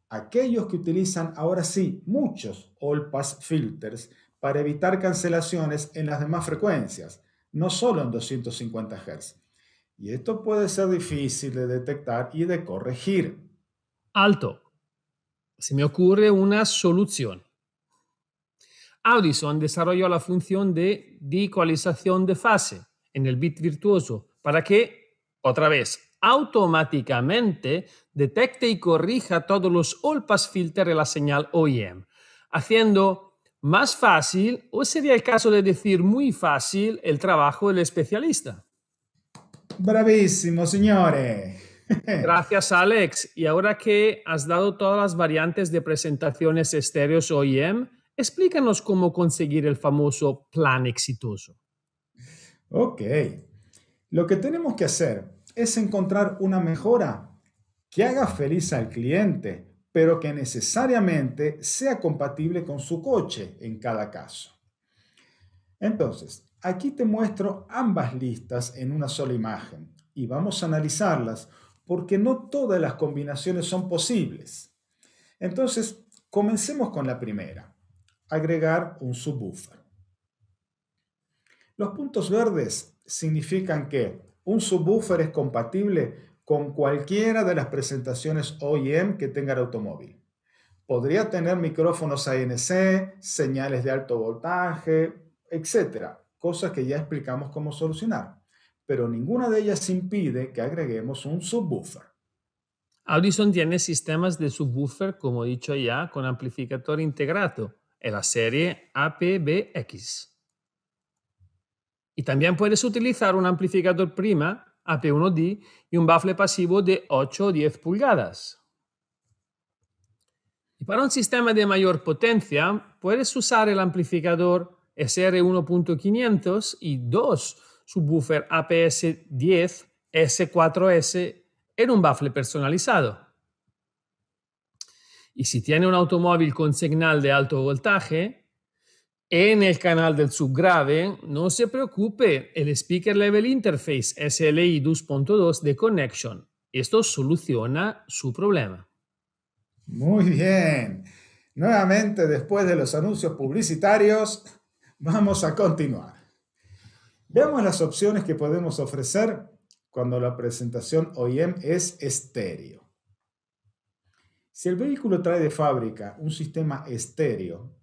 aquellos que utilizan ahora sí muchos all pass filters para evitar cancelaciones en las demás frecuencias, no solo en 250 Hz. Y esto puede ser difícil de detectar y de corregir. Alto. Se me ocurre una solución. Audison desarrolló la función de dicualización de fase en el bit virtuoso para que, otra vez, automáticamente detecte y corrija todos los OLPAS filter de la señal OEM, haciendo más fácil, o sería el caso de decir muy fácil, el trabajo del especialista. Bravísimo, señores. Gracias, Alex. Y ahora que has dado todas las variantes de presentaciones estéreos OEM, explícanos cómo conseguir el famoso plan exitoso. Ok. Lo que tenemos que hacer es encontrar una mejora que haga feliz al cliente, pero que necesariamente sea compatible con su coche en cada caso. Entonces, aquí te muestro ambas listas en una sola imagen y vamos a analizarlas porque no todas las combinaciones son posibles. Entonces, comencemos con la primera, agregar un subwoofer. Los puntos verdes significan que un subwoofer es compatible con cualquiera de las presentaciones OEM que tenga el automóvil. Podría tener micrófonos ANC, señales de alto voltaje, etcétera, cosas que ya explicamos cómo solucionar, pero ninguna de ellas impide que agreguemos un subwoofer. Audison tiene sistemas de subwoofer, como dicho ya, con amplificador integrado en la serie APBX. Y también puedes utilizar un amplificador prima AP1D y un bafle pasivo de 8 o 10 pulgadas. Y para un sistema de mayor potencia, puedes usar el amplificador SR1.500 y dos subwoofer APS-10 S4S en un bafle personalizado. Y si tiene un automóvil con señal de alto voltaje, en el canal del subgrave, no se preocupe, el Speaker Level Interface SLI 2.2 de Connection. Esto soluciona su problema. Muy bien. Nuevamente, después de los anuncios publicitarios, vamos a continuar. Veamos las opciones que podemos ofrecer cuando la presentación OEM es estéreo. Si el vehículo trae de fábrica un sistema estéreo,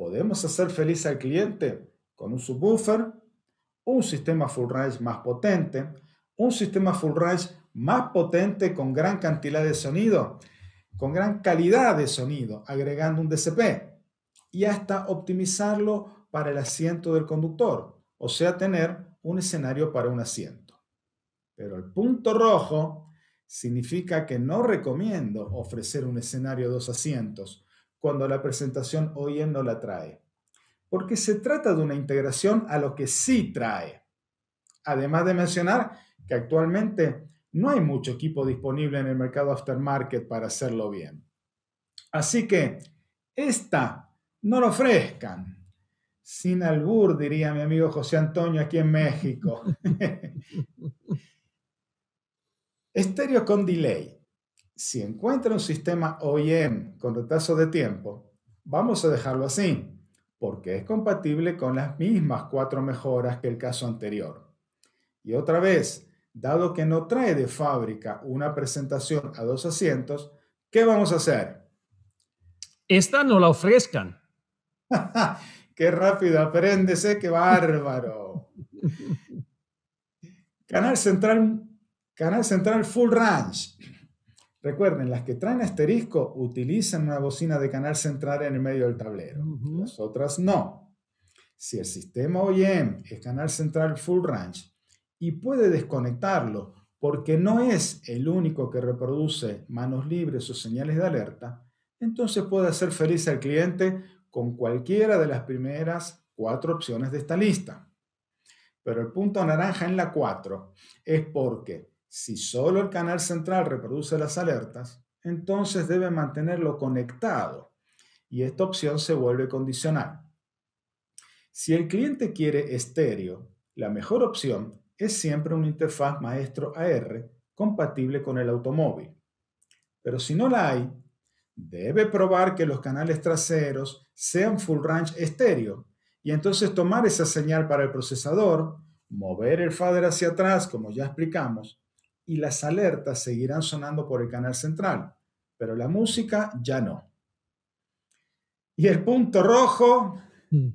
podemos hacer feliz al cliente con un subwoofer, un sistema full range más potente, un sistema full range más potente con gran cantidad de sonido, con gran calidad de sonido, agregando un DCP y hasta optimizarlo para el asiento del conductor, o sea, tener un escenario para un asiento. Pero el punto rojo significa que no recomiendo ofrecer un escenario de dos asientos, cuando la presentación hoy no la trae? Porque se trata de una integración a lo que sí trae. Además de mencionar que actualmente no hay mucho equipo disponible en el mercado aftermarket para hacerlo bien. Así que esta no lo ofrezcan. Sin albur, diría mi amigo José Antonio aquí en México. Estéreo con delay si encuentra un sistema OEM con retraso de tiempo, vamos a dejarlo así, porque es compatible con las mismas cuatro mejoras que el caso anterior. Y otra vez, dado que no trae de fábrica una presentación a dos asientos, ¿qué vamos a hacer? Esta no la ofrezcan. ¡Qué rápido! Apréndese, qué bárbaro. Canal Central, Canal Central Full Range. Recuerden, las que traen asterisco utilizan una bocina de canal central en el medio del tablero. Las otras no. Si el sistema OEM es canal central full range y puede desconectarlo porque no es el único que reproduce manos libres o señales de alerta, entonces puede hacer feliz al cliente con cualquiera de las primeras cuatro opciones de esta lista. Pero el punto naranja en la 4 es porque si solo el canal central reproduce las alertas, entonces debe mantenerlo conectado y esta opción se vuelve condicional. Si el cliente quiere estéreo, la mejor opción es siempre una interfaz maestro AR compatible con el automóvil. Pero si no la hay, debe probar que los canales traseros sean full range estéreo y entonces tomar esa señal para el procesador, mover el fader hacia atrás, como ya explicamos, y las alertas seguirán sonando por el canal central, pero la música ya no. Y el punto rojo, mm.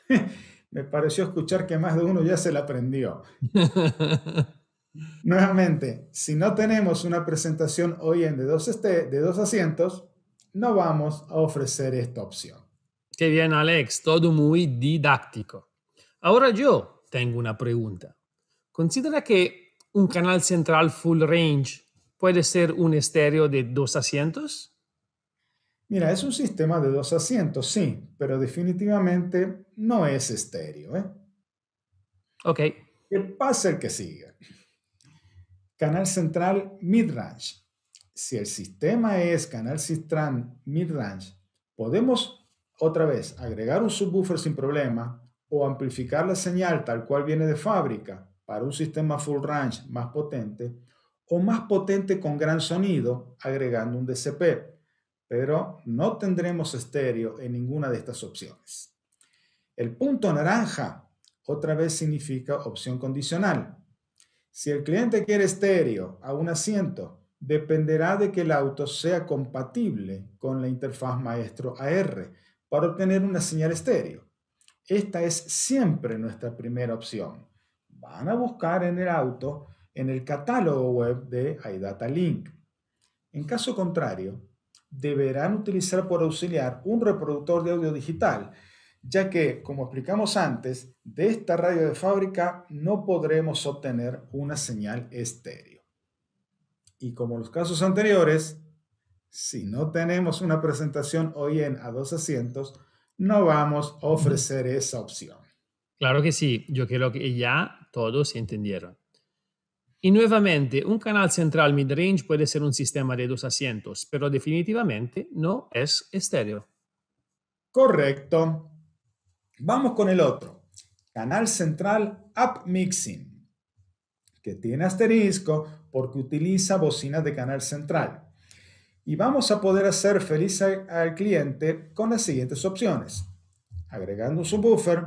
me pareció escuchar que más de uno ya se la aprendió. Nuevamente, si no tenemos una presentación hoy en de dos, este, de dos asientos, no vamos a ofrecer esta opción. Qué bien, Alex, todo muy didáctico. Ahora yo tengo una pregunta. Considera que un canal central full range puede ser un estéreo de dos asientos? Mira, es un sistema de dos asientos, sí, pero definitivamente no es estéreo. ¿eh? Ok. ¿Qué pasa el que siga? Canal central midrange. Si el sistema es canal central midrange, podemos otra vez agregar un subwoofer sin problema o amplificar la señal tal cual viene de fábrica para un sistema full range más potente o más potente con gran sonido agregando un DCP, pero no tendremos estéreo en ninguna de estas opciones. El punto naranja otra vez significa opción condicional. Si el cliente quiere estéreo a un asiento, dependerá de que el auto sea compatible con la interfaz maestro AR para obtener una señal estéreo. Esta es siempre nuestra primera opción van a buscar en el auto en el catálogo web de iDataLink. En caso contrario, deberán utilizar por auxiliar un reproductor de audio digital, ya que, como explicamos antes, de esta radio de fábrica no podremos obtener una señal estéreo. Y como en los casos anteriores, si no tenemos una presentación hoy en a dos asientos, no vamos a ofrecer esa opción. Claro que sí, yo creo que ya todos entendieron. Y nuevamente, un canal central midrange puede ser un sistema de dos asientos, pero definitivamente no es estéreo. Correcto. Vamos con el otro. Canal central upmixing, que tiene asterisco porque utiliza bocinas de canal central. Y vamos a poder hacer feliz al cliente con las siguientes opciones. Agregando un subwoofer,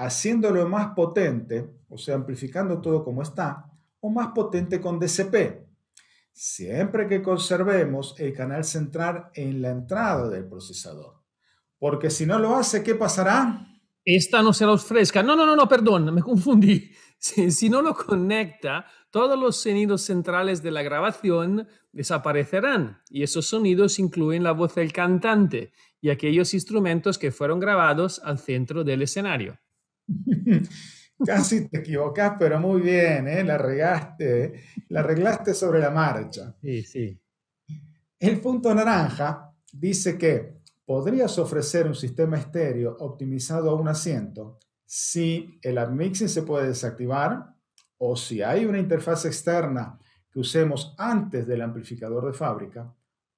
haciéndolo más potente, o sea, amplificando todo como está, o más potente con DCP, siempre que conservemos el canal central en la entrada del procesador. Porque si no lo hace, ¿qué pasará? Esta no se la ofrezca. No, no, no, no, perdón, me confundí. si no lo conecta, todos los sonidos centrales de la grabación desaparecerán y esos sonidos incluyen la voz del cantante y aquellos instrumentos que fueron grabados al centro del escenario. Casi te equivocas pero muy bien, ¿eh? la regaste, la arreglaste sobre la marcha. Sí, sí. El punto naranja dice que podrías ofrecer un sistema estéreo optimizado a un asiento si el admixing se puede desactivar o si hay una interfaz externa que usemos antes del amplificador de fábrica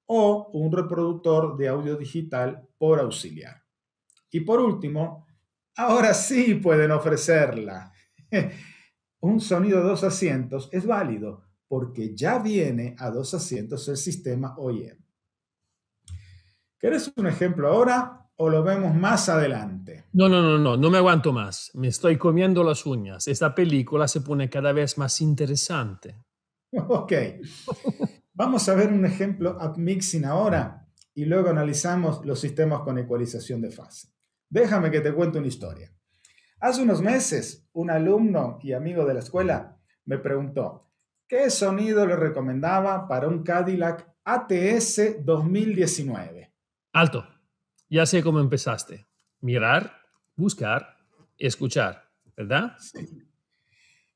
o un reproductor de audio digital por auxiliar. Y por último, Ahora sí pueden ofrecerla. Un sonido de dos asientos es válido porque ya viene a dos asientos el sistema OEM. ¿Querés un ejemplo ahora o lo vemos más adelante? No, no, no, no, no me aguanto más. Me estoy comiendo las uñas. Esta película se pone cada vez más interesante. Ok. Vamos a ver un ejemplo mixing ahora y luego analizamos los sistemas con ecualización de fase. Déjame que te cuente una historia. Hace unos meses, un alumno y amigo de la escuela me preguntó qué sonido le recomendaba para un Cadillac ATS 2019. Alto. Ya sé cómo empezaste. Mirar, buscar, escuchar, ¿verdad? Sí.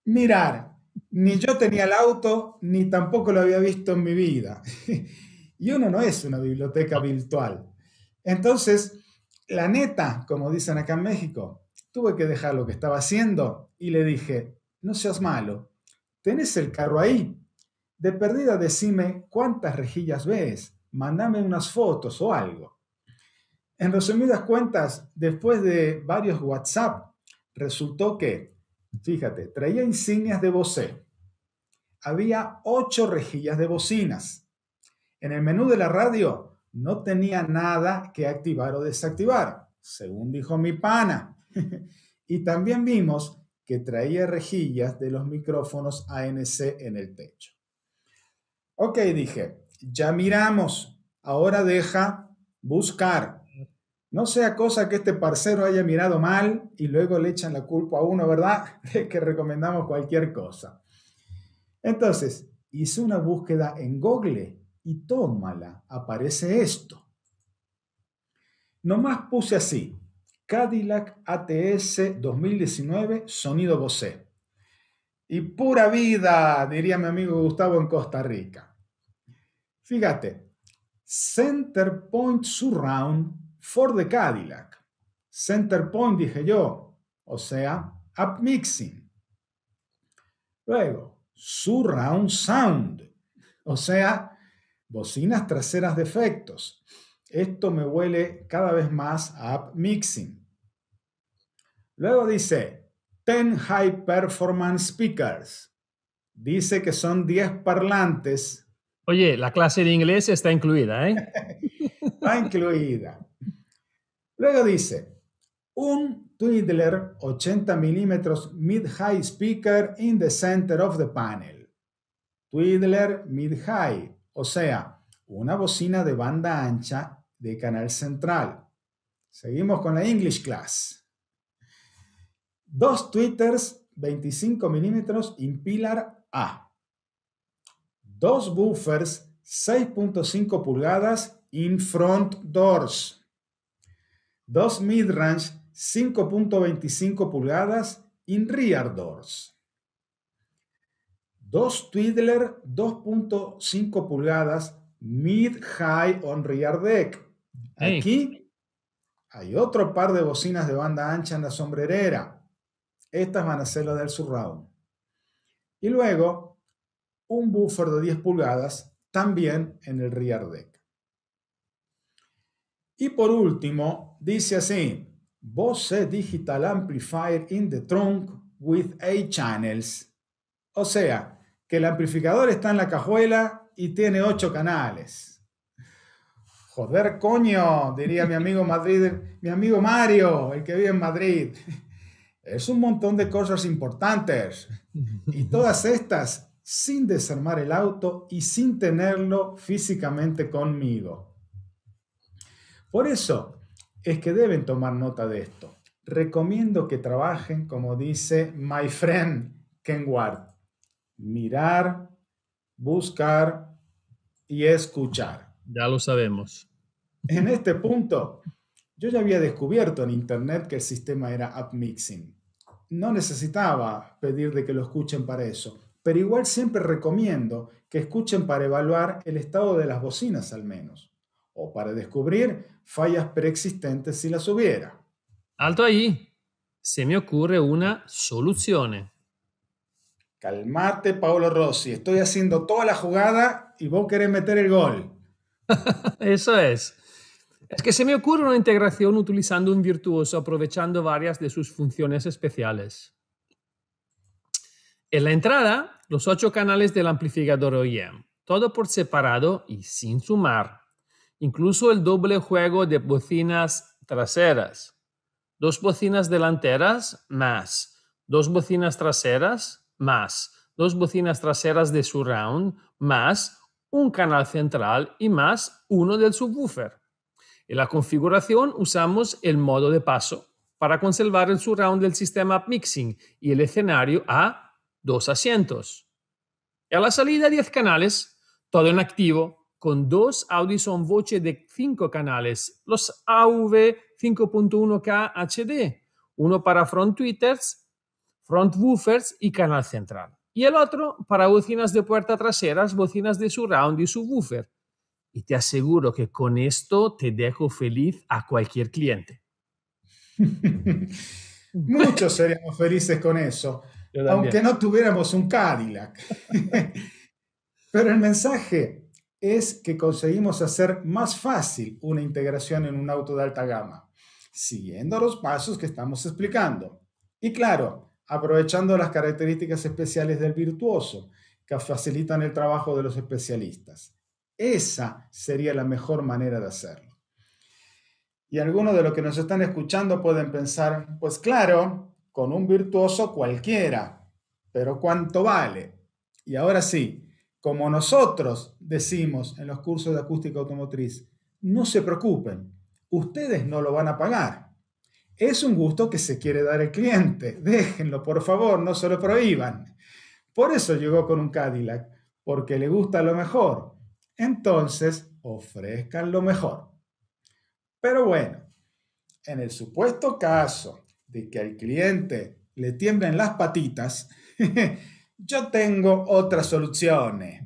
Mirar. Ni yo tenía el auto, ni tampoco lo había visto en mi vida. y uno no es una biblioteca virtual. Entonces, la neta, como dicen acá en México, tuve que dejar lo que estaba haciendo y le dije, no seas malo, tenés el carro ahí. De perdida decime cuántas rejillas ves, mandame unas fotos o algo. En resumidas cuentas, después de varios WhatsApp, resultó que, fíjate, traía insignias de Bose. Había ocho rejillas de bocinas. En el menú de la radio no tenía nada que activar o desactivar, según dijo mi pana. y también vimos que traía rejillas de los micrófonos ANC en el techo. Ok, dije, ya miramos, ahora deja buscar. No sea cosa que este parcero haya mirado mal y luego le echan la culpa a uno, ¿verdad? que recomendamos cualquier cosa. Entonces, hice una búsqueda en Google y tómala, aparece esto. Nomás puse así, Cadillac ATS 2019, sonido vocé. Y pura vida, diría mi amigo Gustavo en Costa Rica. Fíjate, Center Point Surround for the Cadillac. Center Point, dije yo, o sea, Up Mixing. Luego, Surround Sound, o sea, Bocinas traseras defectos. Esto me huele cada vez más a mixing. Luego dice, 10 high performance speakers. Dice que son 10 parlantes. Oye, la clase de inglés está incluida, ¿eh? está incluida. Luego dice, un Twiddler 80 mm mid-high speaker in the center of the panel. Twiddler mid-high. O sea, una bocina de banda ancha de canal central. Seguimos con la English Class. Dos tweeters 25 milímetros in pilar A. Dos buffers 6.5 pulgadas in front doors. Dos midrange 5.25 pulgadas in rear doors. Dos Twiddler 2.5 pulgadas mid-high on rear deck. Aquí hay otro par de bocinas de banda ancha en la sombrerera. Estas van a ser las del surround. Y luego un buffer de 10 pulgadas también en el rear deck. Y por último, dice así, Bose Digital Amplifier in the trunk with 8 channels. O sea, que el amplificador está en la cajuela y tiene ocho canales. Joder, coño, diría mi amigo Madrid, mi amigo Mario, el que vive en Madrid. Es un montón de cosas importantes. Y todas estas sin desarmar el auto y sin tenerlo físicamente conmigo. Por eso es que deben tomar nota de esto. Recomiendo que trabajen como dice my friend Ken Ward mirar, buscar y escuchar. Ya lo sabemos. En este punto, yo ya había descubierto en Internet que el sistema era app mixing. No necesitaba pedir que lo escuchen para eso, pero igual siempre recomiendo que escuchen para evaluar el estado de las bocinas al menos, o para descubrir fallas preexistentes si las hubiera. Alto ahí, se me ocurre una solución. Calmate, Paolo Rossi. Estoy haciendo toda la jugada y vos querés meter el gol. Eso es. Es que se me ocurre una integración utilizando un virtuoso aprovechando varias de sus funciones especiales. En la entrada, los ocho canales del amplificador OEM, todo por separado y sin sumar. Incluso el doble juego de bocinas traseras. Dos bocinas delanteras más dos bocinas traseras más dos bocinas traseras de surround, más un canal central y más uno del subwoofer. En la configuración usamos el modo de paso para conservar el surround del sistema mixing y el escenario a dos asientos. Y a la salida 10 canales, todo en activo, con dos Audison Voice de 5 canales, los AV 5.1K HD, uno para front tweeters front woofers y canal central. Y el otro para bocinas de puerta traseras, bocinas de surround y subwoofer. Y te aseguro que con esto te dejo feliz a cualquier cliente. Muchos seríamos felices con eso, aunque no tuviéramos un Cadillac. Pero el mensaje es que conseguimos hacer más fácil una integración en un auto de alta gama, siguiendo los pasos que estamos explicando. Y claro, aprovechando las características especiales del virtuoso, que facilitan el trabajo de los especialistas. Esa sería la mejor manera de hacerlo. Y algunos de los que nos están escuchando pueden pensar, pues claro, con un virtuoso cualquiera, pero ¿cuánto vale? Y ahora sí, como nosotros decimos en los cursos de acústica automotriz, no se preocupen, ustedes no lo van a pagar es un gusto que se quiere dar el cliente. Déjenlo, por favor, no se lo prohíban. Por eso llegó con un Cadillac, porque le gusta lo mejor. Entonces, ofrezcan lo mejor. Pero bueno, en el supuesto caso de que al cliente le tiemblen las patitas, yo tengo otras soluciones.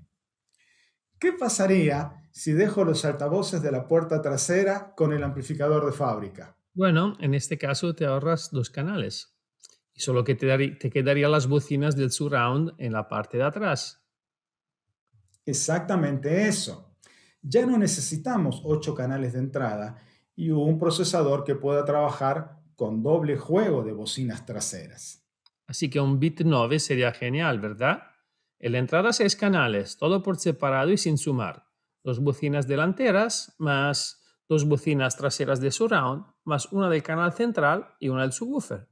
¿Qué pasaría si dejo los altavoces de la puerta trasera con el amplificador de fábrica? Bueno, en este caso te ahorras dos canales y solo que te, te quedarían las bocinas del surround en la parte de atrás. Exactamente eso. Ya no necesitamos ocho canales de entrada y un procesador que pueda trabajar con doble juego de bocinas traseras. Así que un bit 9 sería genial, ¿verdad? En la entrada seis canales, todo por separado y sin sumar. Dos bocinas delanteras más dos bocinas traseras de surround, más una del canal central y una del subwoofer.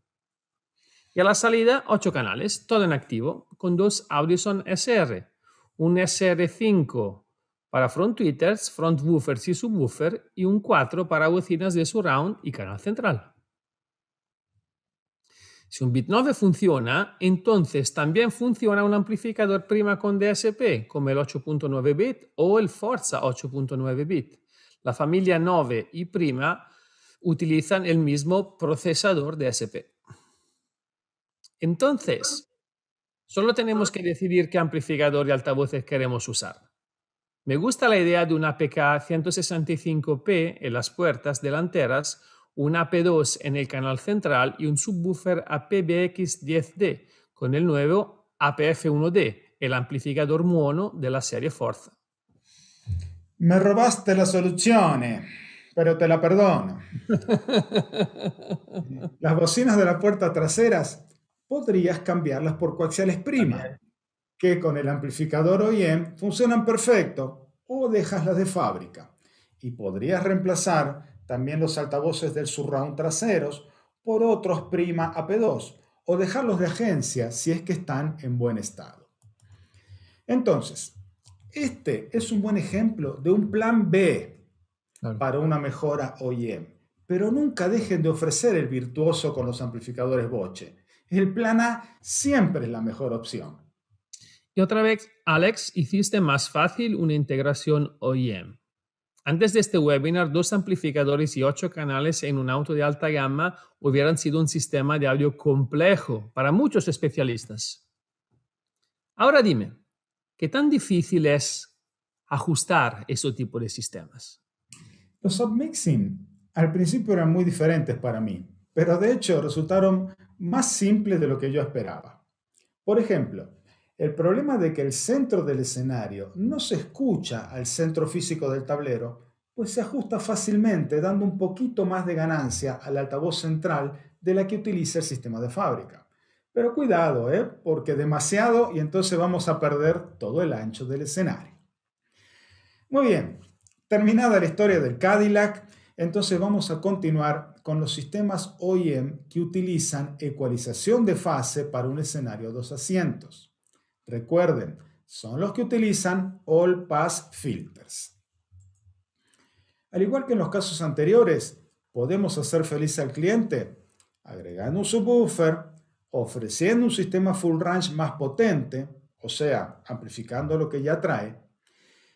Y a la salida, ocho canales, todo en activo, con dos Audison SR, un SR5 para front tweeters, front woofers y subwoofer, y un 4 para bocinas de surround y canal central. Si un bit 9 funciona, entonces también funciona un amplificador prima con DSP, como el 8.9 bit o el Forza 8.9 bit, la familia 9 y prima utilizan el mismo procesador de SP. Entonces, solo tenemos que decidir qué amplificador y altavoces queremos usar. Me gusta la idea de un apk 165P en las puertas delanteras, un AP2 en el canal central y un subwoofer APBX10D con el nuevo APF1D, el amplificador mono de la serie Forza. Me robaste la solución, eh, pero te la perdono. las bocinas de la puerta traseras podrías cambiarlas por coaxiales prima, que con el amplificador OEM funcionan perfecto o dejas de fábrica. Y podrías reemplazar también los altavoces del surround traseros por otros prima AP2 o dejarlos de agencia si es que están en buen estado. Entonces, este es un buen ejemplo de un plan B para una mejora OEM, pero nunca dejen de ofrecer el virtuoso con los amplificadores Boche. El plan A siempre es la mejor opción. Y otra vez, Alex, hiciste más fácil una integración OEM. Antes de este webinar, dos amplificadores y ocho canales en un auto de alta gama hubieran sido un sistema de audio complejo para muchos especialistas. Ahora dime, ¿Qué tan difícil es ajustar ese tipo de sistemas? Los submixing al principio eran muy diferentes para mí, pero de hecho resultaron más simples de lo que yo esperaba. Por ejemplo, el problema de que el centro del escenario no se escucha al centro físico del tablero, pues se ajusta fácilmente dando un poquito más de ganancia al altavoz central de la que utiliza el sistema de fábrica. Pero cuidado, ¿eh? porque demasiado y entonces vamos a perder todo el ancho del escenario. Muy bien, terminada la historia del Cadillac, entonces vamos a continuar con los sistemas OEM que utilizan ecualización de fase para un escenario dos asientos. Recuerden, son los que utilizan All Pass Filters. Al igual que en los casos anteriores, podemos hacer feliz al cliente agregando un subwoofer ofreciendo un sistema full range más potente, o sea, amplificando lo que ya trae,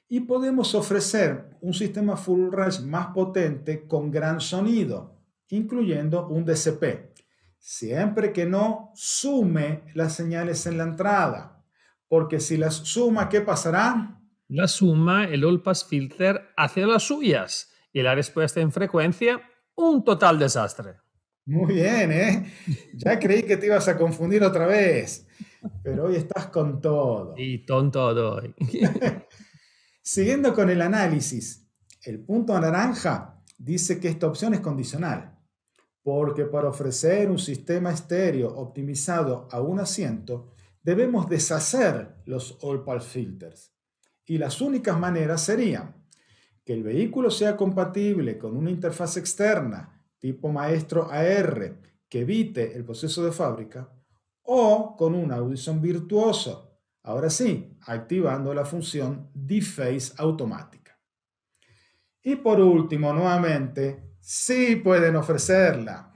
y podemos ofrecer un sistema full range más potente con gran sonido, incluyendo un DCP, siempre que no sume las señales en la entrada, porque si las suma, ¿qué pasará? La suma, el all pass filter hacia las suyas y la respuesta en frecuencia, un total desastre. Muy bien, ¿eh? Ya creí que te ibas a confundir otra vez, pero hoy estás con todo. Y todo hoy. Siguiendo con el análisis, el punto naranja dice que esta opción es condicional, porque para ofrecer un sistema estéreo optimizado a un asiento, debemos deshacer los all-pal filters. Y las únicas maneras serían que el vehículo sea compatible con una interfaz externa tipo maestro AR que evite el proceso de fábrica o con un audición virtuoso, ahora sí, activando la función deface automática. Y por último, nuevamente, sí pueden ofrecerla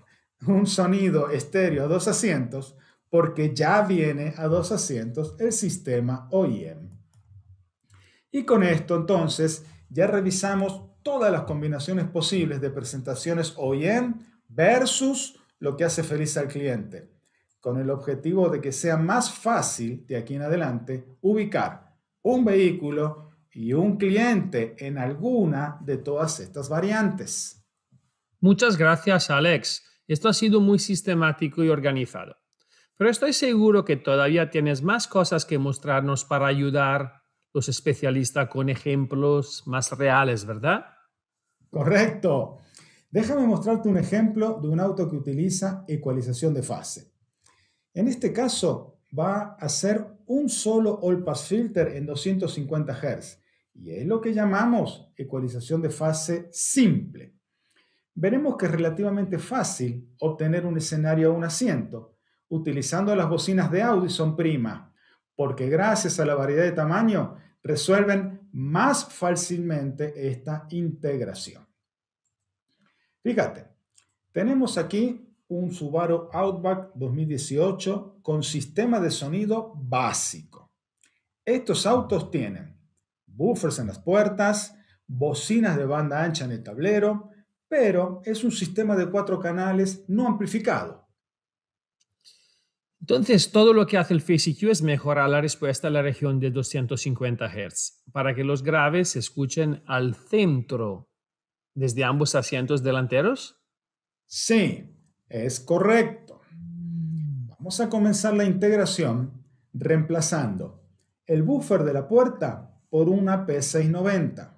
un sonido estéreo a dos asientos porque ya viene a dos asientos el sistema OEM. Y con esto entonces ya revisamos todas las combinaciones posibles de presentaciones o versus lo que hace feliz al cliente, con el objetivo de que sea más fácil de aquí en adelante ubicar un vehículo y un cliente en alguna de todas estas variantes. Muchas gracias, Alex. Esto ha sido muy sistemático y organizado. Pero estoy seguro que todavía tienes más cosas que mostrarnos para ayudar los especialistas con ejemplos más reales, ¿verdad? Correcto. Déjame mostrarte un ejemplo de un auto que utiliza ecualización de fase. En este caso va a ser un solo all pass filter en 250 Hz y es lo que llamamos ecualización de fase simple. Veremos que es relativamente fácil obtener un escenario a un asiento utilizando las bocinas de Audison Prima, porque gracias a la variedad de tamaño resuelven más fácilmente esta integración. Fíjate, tenemos aquí un Subaru Outback 2018 con sistema de sonido básico. Estos autos tienen buffers en las puertas, bocinas de banda ancha en el tablero, pero es un sistema de cuatro canales no amplificado. Entonces, todo lo que hace el Face es mejorar la respuesta a la región de 250 Hz para que los graves se escuchen al centro desde ambos asientos delanteros? Sí, es correcto. Mm. Vamos a comenzar la integración reemplazando el buffer de la puerta por una P690,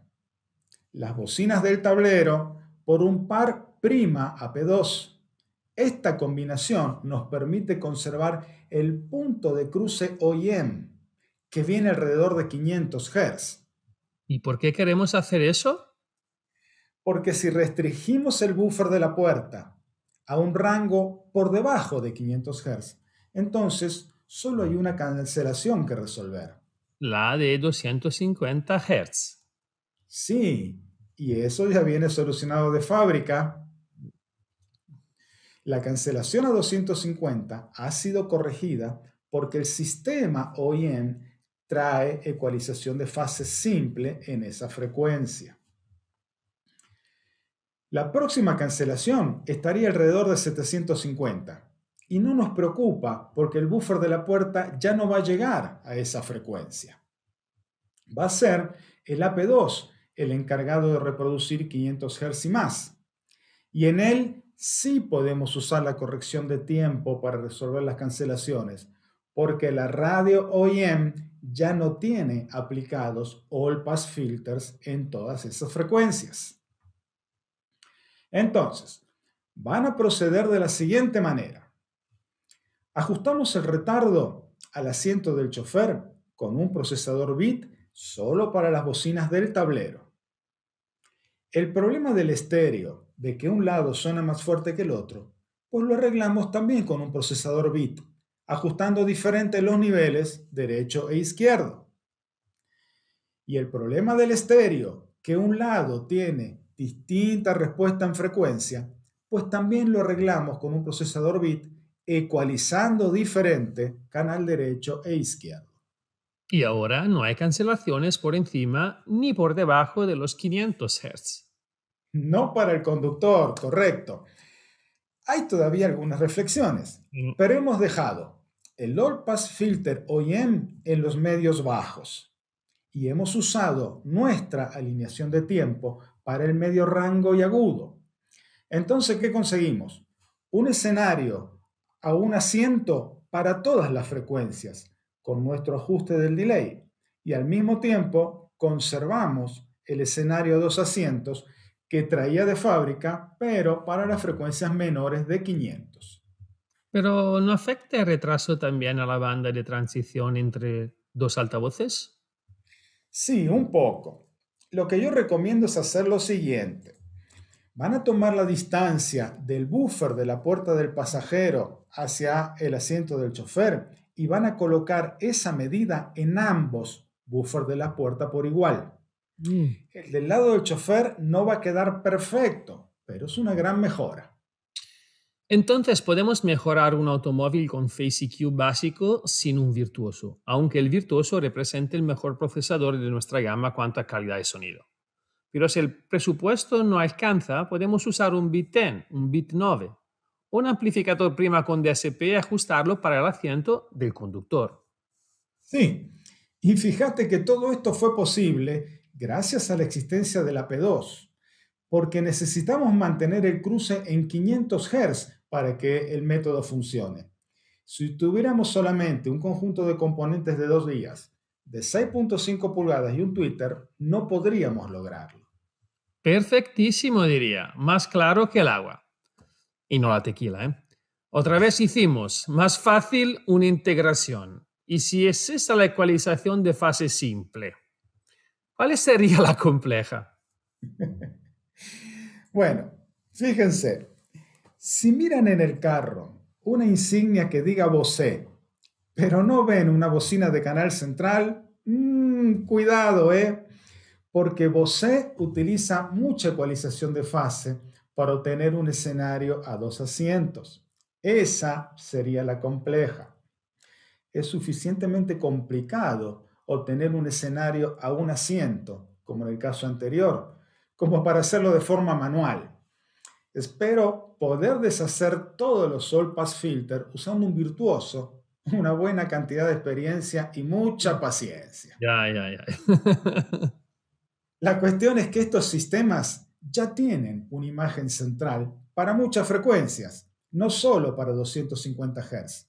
las bocinas del tablero por un par prima AP2. Esta combinación nos permite conservar el punto de cruce OEM, que viene alrededor de 500 Hz. ¿Y por qué queremos hacer eso? porque si restringimos el buffer de la puerta a un rango por debajo de 500 Hz, entonces solo hay una cancelación que resolver. La de 250 Hz. Sí, y eso ya viene solucionado de fábrica. La cancelación a 250 ha sido corregida porque el sistema OEM trae ecualización de fase simple en esa frecuencia. La próxima cancelación estaría alrededor de 750 y no nos preocupa porque el buffer de la puerta ya no va a llegar a esa frecuencia. Va a ser el AP2 el encargado de reproducir 500 Hz y más. Y en él sí podemos usar la corrección de tiempo para resolver las cancelaciones, porque la radio OEM ya no tiene aplicados all pass filters en todas esas frecuencias. Entonces, van a proceder de la siguiente manera. Ajustamos el retardo al asiento del chofer con un procesador bit solo para las bocinas del tablero. El problema del estéreo, de que un lado suena más fuerte que el otro, pues lo arreglamos también con un procesador bit, ajustando diferentes los niveles derecho e izquierdo. Y el problema del estéreo, que un lado tiene distinta respuesta en frecuencia, pues también lo arreglamos con un procesador bit ecualizando diferente canal derecho e izquierdo. Y ahora no hay cancelaciones por encima ni por debajo de los 500 Hz. No para el conductor, correcto. Hay todavía algunas reflexiones, mm. pero hemos dejado el Low Pass Filter OEM en los medios bajos y hemos usado nuestra alineación de tiempo para el medio rango y agudo. Entonces, ¿qué conseguimos? Un escenario a un asiento para todas las frecuencias con nuestro ajuste del delay y al mismo tiempo conservamos el escenario a dos asientos que traía de fábrica, pero para las frecuencias menores de 500. Pero ¿no afecta el retraso también a la banda de transición entre dos altavoces? Sí, un poco lo que yo recomiendo es hacer lo siguiente. Van a tomar la distancia del buffer de la puerta del pasajero hacia el asiento del chofer y van a colocar esa medida en ambos buffers de la puerta por igual. Mm. El del lado del chofer no va a quedar perfecto, pero es una gran mejora. Entonces podemos mejorar un automóvil con Face EQ básico sin un virtuoso, aunque el virtuoso represente el mejor procesador de nuestra gama cuanto a calidad de sonido. Pero si el presupuesto no alcanza, podemos usar un Bit 10, un Bit 9, un amplificador prima con DSP y ajustarlo para el asiento del conductor. Sí, y fíjate que todo esto fue posible gracias a la existencia de la P2, porque necesitamos mantener el cruce en 500 Hz para que el método funcione. Si tuviéramos solamente un conjunto de componentes de dos días, de 6.5 pulgadas y un Twitter, no podríamos lograrlo. Perfectísimo, diría, más claro que el agua. Y no la tequila, ¿eh? Otra vez hicimos más fácil una integración. Y si es esa la ecualización de fase simple, ¿cuál sería la compleja? bueno, fíjense, si miran en el carro una insignia que diga Bose, pero no ven una bocina de canal central, mm, cuidado, ¿eh? Porque Bose utiliza mucha ecualización de fase para obtener un escenario a dos asientos. Esa sería la compleja. Es suficientemente complicado obtener un escenario a un asiento, como en el caso anterior, como para hacerlo de forma manual. Espero poder deshacer todos los sol Pass Filter usando un virtuoso, una buena cantidad de experiencia y mucha paciencia. Ya, ya, ya. La cuestión es que estos sistemas ya tienen una imagen central para muchas frecuencias, no solo para 250 Hz.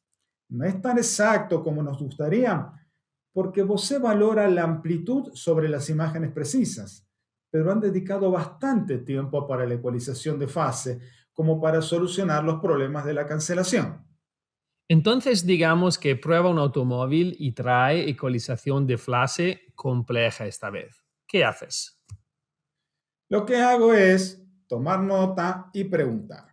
No es tan exacto como nos gustaría, porque Bose valora la amplitud sobre las imágenes precisas, pero han dedicado bastante tiempo para la ecualización de fase, como para solucionar los problemas de la cancelación. Entonces digamos que prueba un automóvil y trae ecualización de fase compleja esta vez. ¿Qué haces? Lo que hago es tomar nota y preguntar,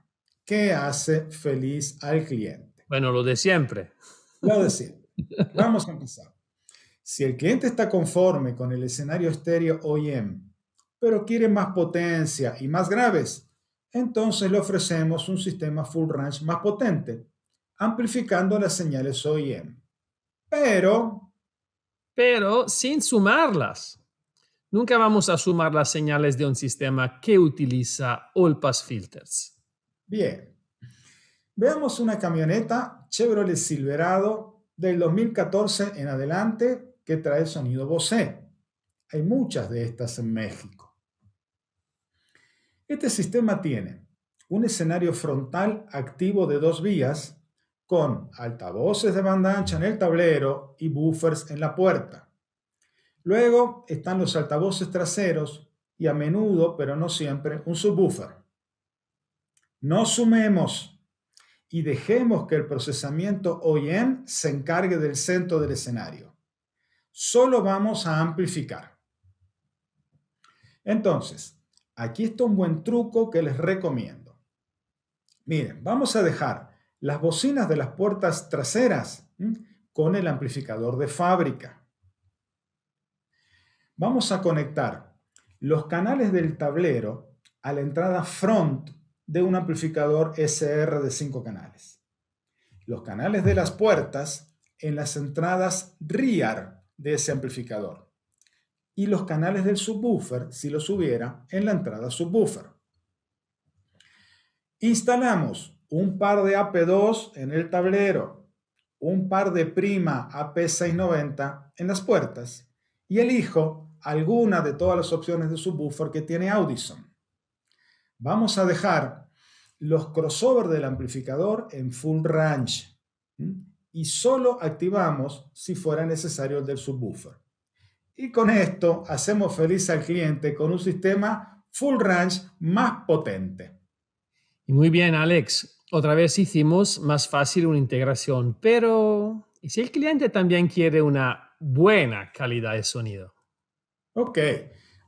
¿qué hace feliz al cliente? Bueno, lo de siempre. Lo de siempre. Vamos a empezar. Si el cliente está conforme con el escenario estéreo OEM, pero quiere más potencia y más graves, entonces le ofrecemos un sistema full range más potente, amplificando las señales OEM. Pero... Pero sin sumarlas. Nunca vamos a sumar las señales de un sistema que utiliza All Pass Filters. Bien. Veamos una camioneta Chevrolet Silverado del 2014 en adelante que trae sonido Bose. Hay muchas de estas en México. Este sistema tiene un escenario frontal activo de dos vías con altavoces de banda ancha en el tablero y buffers en la puerta. Luego están los altavoces traseros y a menudo, pero no siempre, un subwoofer. No sumemos y dejemos que el procesamiento OEM se encargue del centro del escenario. Solo vamos a amplificar. Entonces, Aquí está un buen truco que les recomiendo. Miren, vamos a dejar las bocinas de las puertas traseras con el amplificador de fábrica. Vamos a conectar los canales del tablero a la entrada front de un amplificador SR de 5 canales. Los canales de las puertas en las entradas rear de ese amplificador y los canales del subwoofer, si los hubiera, en la entrada subwoofer. Instalamos un par de AP2 en el tablero, un par de prima AP690 en las puertas y elijo alguna de todas las opciones de subwoofer que tiene Audison. Vamos a dejar los crossover del amplificador en full range y solo activamos si fuera necesario el del subwoofer. Y con esto hacemos feliz al cliente con un sistema full range más potente. Y muy bien, Alex. Otra vez hicimos más fácil una integración, pero ¿y si el cliente también quiere una buena calidad de sonido? Ok,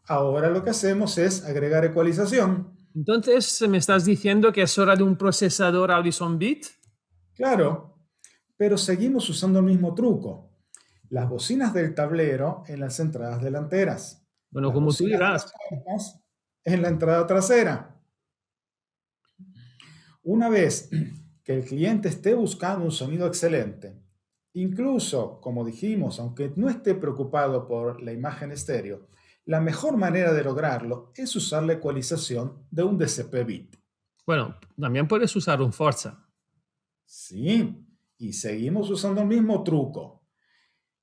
ahora lo que hacemos es agregar ecualización. Entonces, ¿me estás diciendo que es hora de un procesador Audison Bit. Claro, pero seguimos usando el mismo truco las bocinas del tablero en las entradas delanteras. Bueno, como tú dirás. En la entrada trasera. Una vez que el cliente esté buscando un sonido excelente, incluso, como dijimos, aunque no esté preocupado por la imagen estéreo, la mejor manera de lograrlo es usar la ecualización de un DCP bit. Bueno, también puedes usar un Forza. Sí, y seguimos usando el mismo truco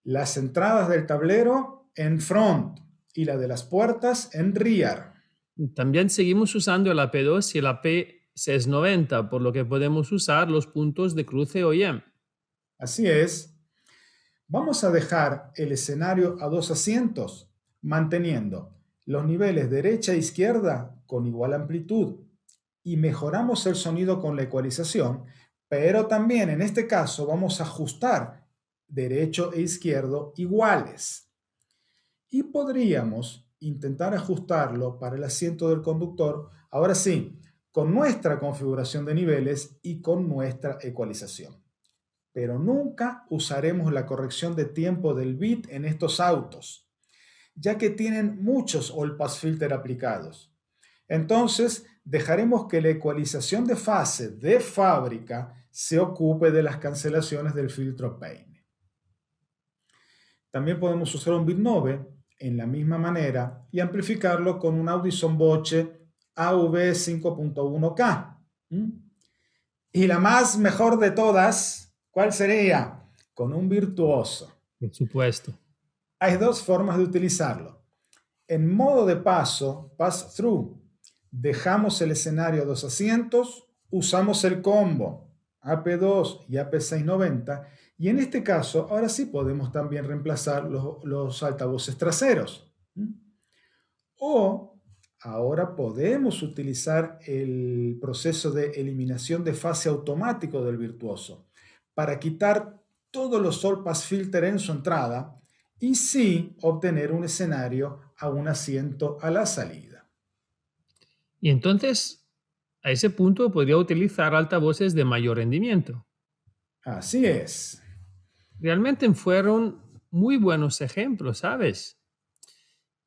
las entradas del tablero en front y la de las puertas en rear. También seguimos usando el AP2 y el AP690, por lo que podemos usar los puntos de cruce OEM. Así es. Vamos a dejar el escenario a dos asientos, manteniendo los niveles derecha e izquierda con igual amplitud y mejoramos el sonido con la ecualización, pero también en este caso vamos a ajustar derecho e izquierdo iguales. Y podríamos intentar ajustarlo para el asiento del conductor, ahora sí, con nuestra configuración de niveles y con nuestra ecualización. Pero nunca usaremos la corrección de tiempo del bit en estos autos, ya que tienen muchos all-pass filter aplicados. Entonces, dejaremos que la ecualización de fase de fábrica se ocupe de las cancelaciones del filtro Paint. También podemos usar un Bitnove en la misma manera y amplificarlo con un Audison Boche AV5.1K. k Y la más mejor de todas, ¿cuál sería? Con un virtuoso. Por supuesto. Hay dos formas de utilizarlo. En modo de paso, pass-through, dejamos el escenario dos asientos, usamos el combo AP2 y AP690 y en este caso, ahora sí podemos también reemplazar los, altavoces traseros. ¿Mm? O ahora podemos utilizar el proceso de eliminación de fase automático del virtuoso para quitar todos los solpas filter en su entrada y sí obtener un escenario a un asiento a la salida. Y entonces, a ese punto podría utilizar altavoces de mayor rendimiento. Así es realmente fueron muy buenos ejemplos, ¿sabes?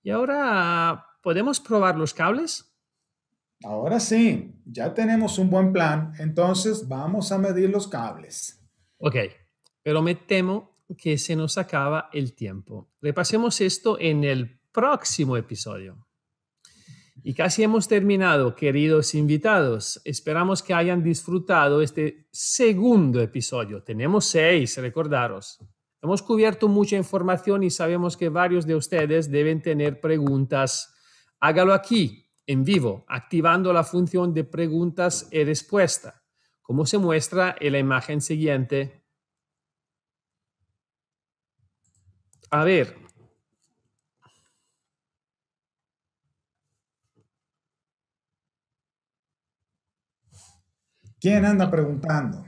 Y ahora, ¿podemos probar los cables? Ahora sí, ya tenemos un buen plan, entonces vamos a medir los cables. Ok, pero me temo que se nos acaba el tiempo. Repasemos esto en el próximo episodio. Y casi hemos terminado, queridos invitados. Esperamos que hayan disfrutado este segundo episodio. Tenemos seis, recordaros. Hemos cubierto mucha información y sabemos que varios de ustedes deben tener preguntas. Hágalo aquí, en vivo, activando la función de preguntas y respuesta, como se muestra en la imagen siguiente. A ver, ¿Quién anda preguntando?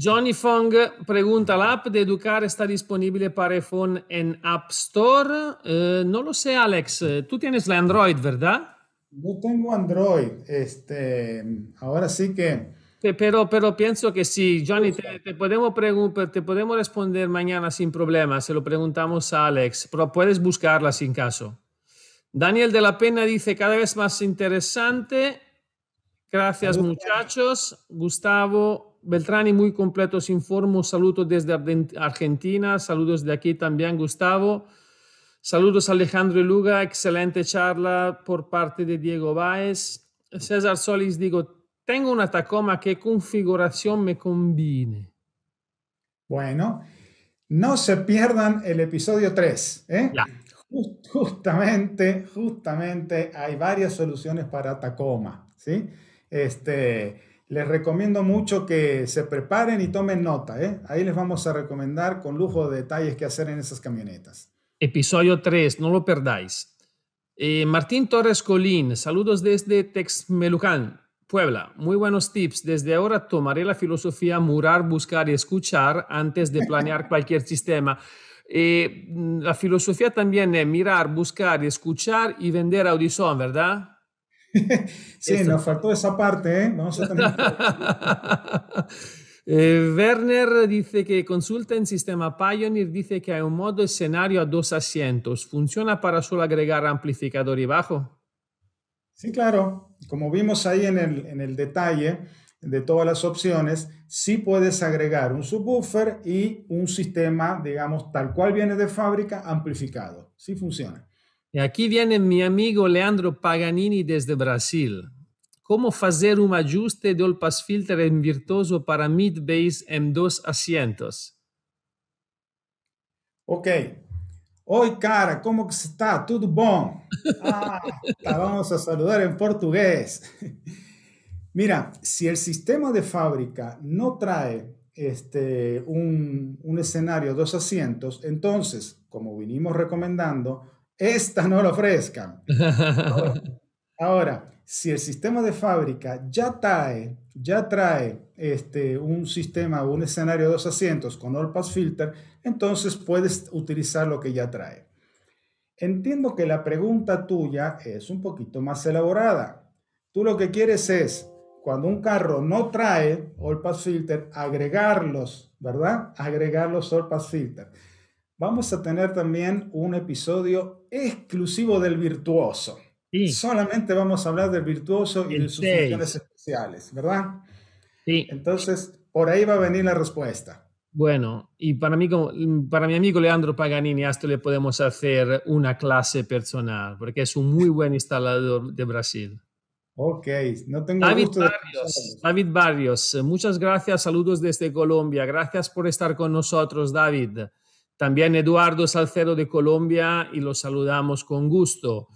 Johnny Fong pregunta, ¿la app de Educar está disponible para iPhone en App Store? Eh, no lo sé, Alex. Tú tienes la Android, ¿verdad? No tengo Android. Este, ahora sí que... Pero, pero pienso que sí, Johnny, te, podemos te podemos responder mañana sin problema, se lo preguntamos a Alex, pero puedes buscarla sin caso. Daniel de la Pena dice cada vez más interesante Gracias muchachos. Gustavo Beltrani, muy completo Un saludo desde Argentina. Saludos de aquí también, Gustavo. Saludos Alejandro Luga. Excelente charla por parte de Diego Baez. César Solis, digo, tengo una Tacoma, ¿qué configuración me combine? Bueno, no se pierdan el episodio 3. ¿eh? justamente, justamente hay varias soluciones para Tacoma. ¿sí? Este, les recomiendo mucho que se preparen y tomen nota. ¿eh? Ahí les vamos a recomendar con lujo de detalles qué hacer en esas camionetas. Episodio 3, no lo perdáis. Eh, Martín Torres Colín, saludos desde Texmelucan, Puebla. Muy buenos tips. Desde ahora tomaré la filosofía murar, buscar y escuchar antes de planear cualquier sistema. Eh, la filosofía también es mirar, buscar, y escuchar y vender Audison, ¿verdad? sí, nos faltó esa parte, ¿eh? Vamos a eh, Werner dice que consulta en sistema Pioneer, dice que hay un modo escenario a dos asientos. ¿Funciona para solo agregar amplificador y bajo? Sí, claro. Como vimos ahí en el, en el detalle de todas las opciones, sí puedes agregar un subwoofer y un sistema, digamos, tal cual viene de fábrica, amplificado. Sí funciona. Y aquí viene mi amigo Leandro Paganini desde Brasil. ¿Cómo hacer un ajuste de olpas filter en virtuoso para mid bass en dos asientos? Ok. Oi, cara, como está? ¿Todo bom? Ah, vamos a saludar en portugués. Mira, si el sistema de fábrica no trae este, un, un escenario, dos asientos, entonces, como vinimos recomendando, esta no lo ofrezcan. Ahora, si el sistema de fábrica ya trae, ya trae este, un sistema un escenario de dos asientos con All Pass Filter, entonces puedes utilizar lo que ya trae. Entiendo que la pregunta tuya es un poquito más elaborada. Tú lo que quieres es, cuando un carro no trae All Pass Filter, agregarlos, ¿verdad? Agregar los All Pass Filter. Vamos a tener también un episodio exclusivo del virtuoso. Sí. Solamente vamos a hablar del virtuoso y de sus funciones especiales, ¿verdad? Sí. Entonces, por ahí va a venir la respuesta. Bueno, y para, mí, para mi amigo Leandro Paganini, a esto le podemos hacer una clase personal, porque es un muy buen instalador de Brasil. Ok, no tengo David Barrios, David Barrios, muchas gracias, saludos desde Colombia, gracias por estar con nosotros, David. También Eduardo Salcedo de Colombia y lo saludamos con gusto.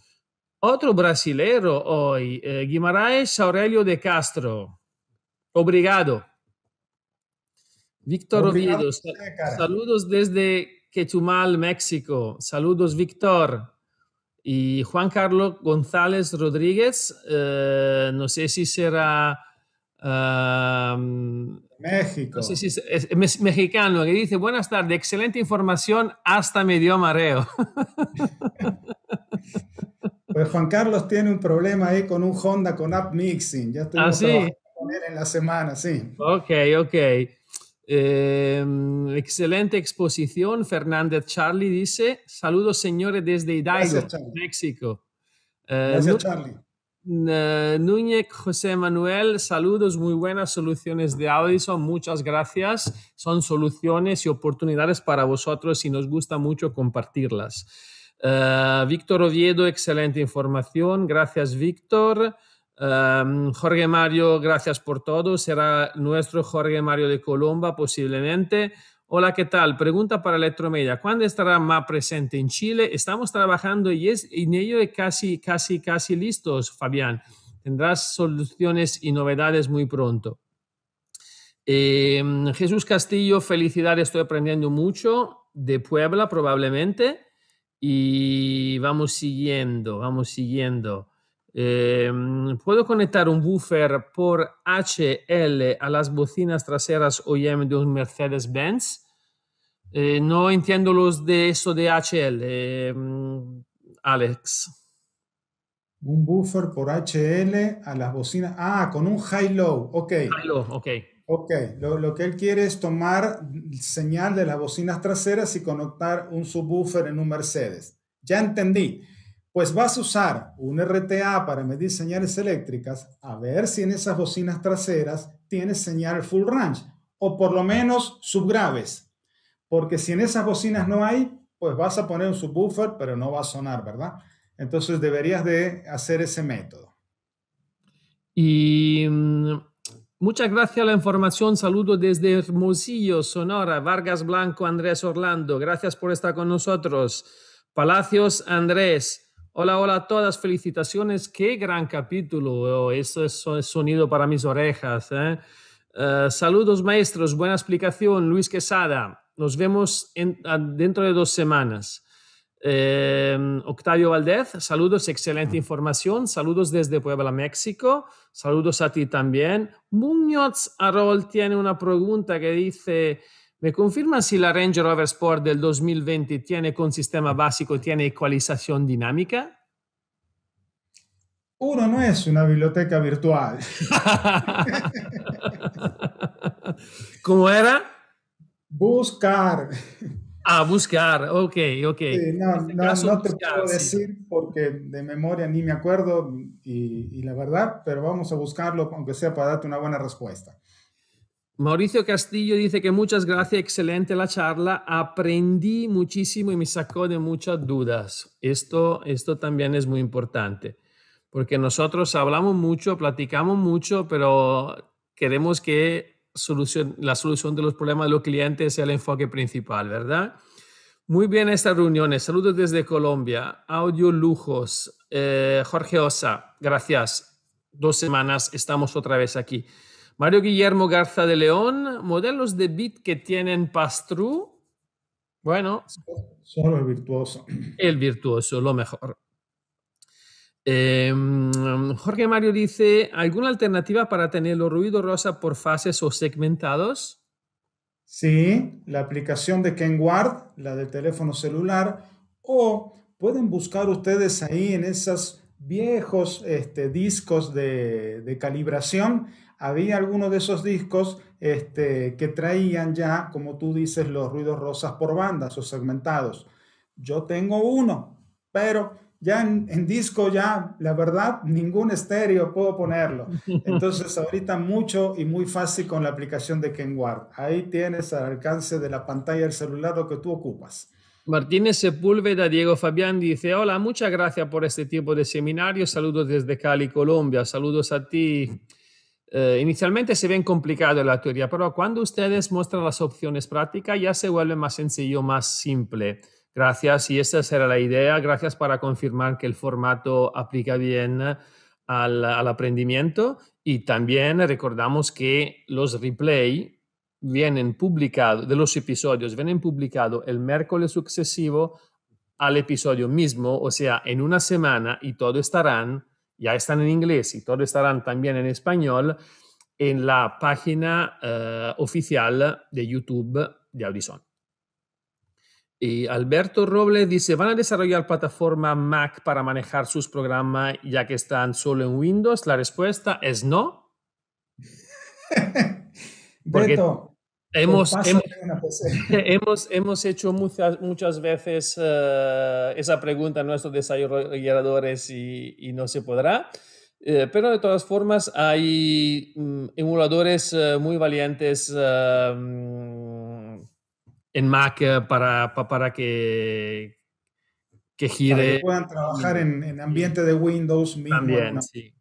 Otro brasilero hoy, eh, Guimaraes Aurelio de Castro. Obrigado. Víctor Oviedo, saludos desde Quechumal, México. Saludos, Víctor. Y Juan Carlos González Rodríguez, eh, no sé si será México. es, mexicano que dice, buenas tardes, excelente información, hasta me dio mareo. pues Juan Carlos tiene un problema ahí con un Honda con App Mixing, ya estoy ¿Ah, sí? en la semana, sí. Ok, ok. Em, excelente exposición, Fernández Charlie dice, saludos señores desde Hidalgo, México. Gracias, Charlie. Eh, eh, Núñez José Manuel, saludos, muy buenas soluciones de Audison, muchas gracias. Son soluciones y oportunidades para vosotros y nos gusta mucho compartirlas. Eh, Víctor Oviedo, excelente información, gracias Víctor. Eh, Jorge Mario, gracias por todo. Será nuestro Jorge Mario de Colomba posiblemente. Hola, ¿qué tal? Pregunta para Electromedia. ¿Cuándo estará más presente en Chile? Estamos trabajando y es en ello casi, casi, casi listos, Fabián. Tendrás soluciones y novedades muy pronto. Em, Jesús Castillo, felicidades, estoy aprendiendo mucho de Puebla probablemente. Y vamos siguiendo, vamos siguiendo. Em, ¿Puedo conectar un buffer por HL a las bocinas traseras OEM de un Mercedes-Benz? Eh, no entiendo los de eso de HL, eh, Alex. Un buffer por HL a las bocinas. Ah, con un high-low. Ok. High-low, ok. Ok, lo, lo, que él quiere es tomar señal de las bocinas traseras y conectar un subwoofer en un Mercedes. Ya entendí. Pues vas a usar un RTA para medir señales eléctricas a ver si en esas bocinas traseras tienes señal full range o por lo menos subgraves porque si en esas bocinas no hay, pues vas a poner un subwoofer, pero no va a sonar, ¿verdad? Entonces deberías de hacer ese método. Y mm, muchas gracias a la información. Saludo desde Hermosillo, Sonora, Vargas Blanco, Andrés Orlando. Gracias por estar con nosotros. Palacios, Andrés. Hola, hola a todas. Felicitaciones. Qué gran capítulo. Oh, eso es sonido para mis orejas. ¿eh? Eh, saludos, maestros. Buena explicación. Luis Quesada. Nos vemos ah, dentro de dos semanas. Em, Octavio Valdez, saludos, excelente mm. información. Saludos desde Puebla, México. Saludos a ti también. Muñoz Arol tiene una pregunta que dice, ¿me confirma si la Ranger Rover Sport del 2020 tiene con sistema básico, tiene ecualización dinámica? Uno no es una biblioteca virtual. ¿Cómo era? Buscar. Ah, buscar, ok, ok. no, este no, te puedo decir porque de memoria ni me acuerdo y, y, la verdad, pero vamos a buscarlo, aunque sea para darte una buena respuesta. Mauricio Castillo dice que muchas gracias, excelente la charla, aprendí muchísimo y me sacó de muchas dudas. Esto, esto también es muy importante, porque nosotros hablamos mucho, platicamos mucho, pero queremos que solución, la solución de los problemas de los clientes es el enfoque principal, ¿verdad? Muy bien estas reuniones. Saludos desde Colombia. Audio Lujos. Eh, Jorge Osa, gracias. Dos semanas estamos otra vez aquí. Mario Guillermo Garza de León. Modelos de bit que tienen Pastru. Bueno. Solo el virtuoso. El virtuoso, lo mejor. Em, Jorge Mario dice, ¿alguna alternativa para tener los ruidos rosa por fases o segmentados? Sí, la aplicación de KenWard, la del teléfono celular, o pueden buscar ustedes ahí en esos viejos este, discos de, calibración. Había algunos de esos discos este, que traían ya, como tú dices, los ruidos rosas por bandas o segmentados. Yo tengo uno, pero ya en, disco, ya la verdad, ningún estéreo puedo ponerlo. Entonces, ahorita mucho y muy fácil con la aplicación de Kenward. Ahí tienes al alcance de la pantalla del celular lo que tú ocupas. Martínez Sepúlveda, Diego Fabián dice, hola, muchas gracias por este tipo de seminario. Saludos desde Cali, Colombia. Saludos a ti. Eh, inicialmente se ve complicado la teoría, pero cuando ustedes muestran las opciones prácticas ya se vuelve más sencillo, más simple. Gracias, y esa será la idea. Gracias para confirmar que el formato aplica bien al, aprendimiento y también recordamos que los replay vienen publicados, de los episodios, vienen publicados el miércoles sucesivo al episodio mismo, o sea, en una semana y todo estarán, ya están en inglés y todo estarán también en español en la página eh, oficial de YouTube de Audison. Y Alberto Robles dice, ¿van a desarrollar plataforma Mac para manejar sus programas ya que están solo en Windows? La respuesta es no. Porque hemos, hemos, hemos, hemos, hecho muchas, muchas veces eh, esa pregunta a nuestros desarrolladores y, no se podrá. Eh, pero de todas formas hay mm, emuladores eh, muy valientes en Mac eh, para, para que, que gire. Para que puedan trabajar en, en ambiente de Windows. Mismo, También, sí.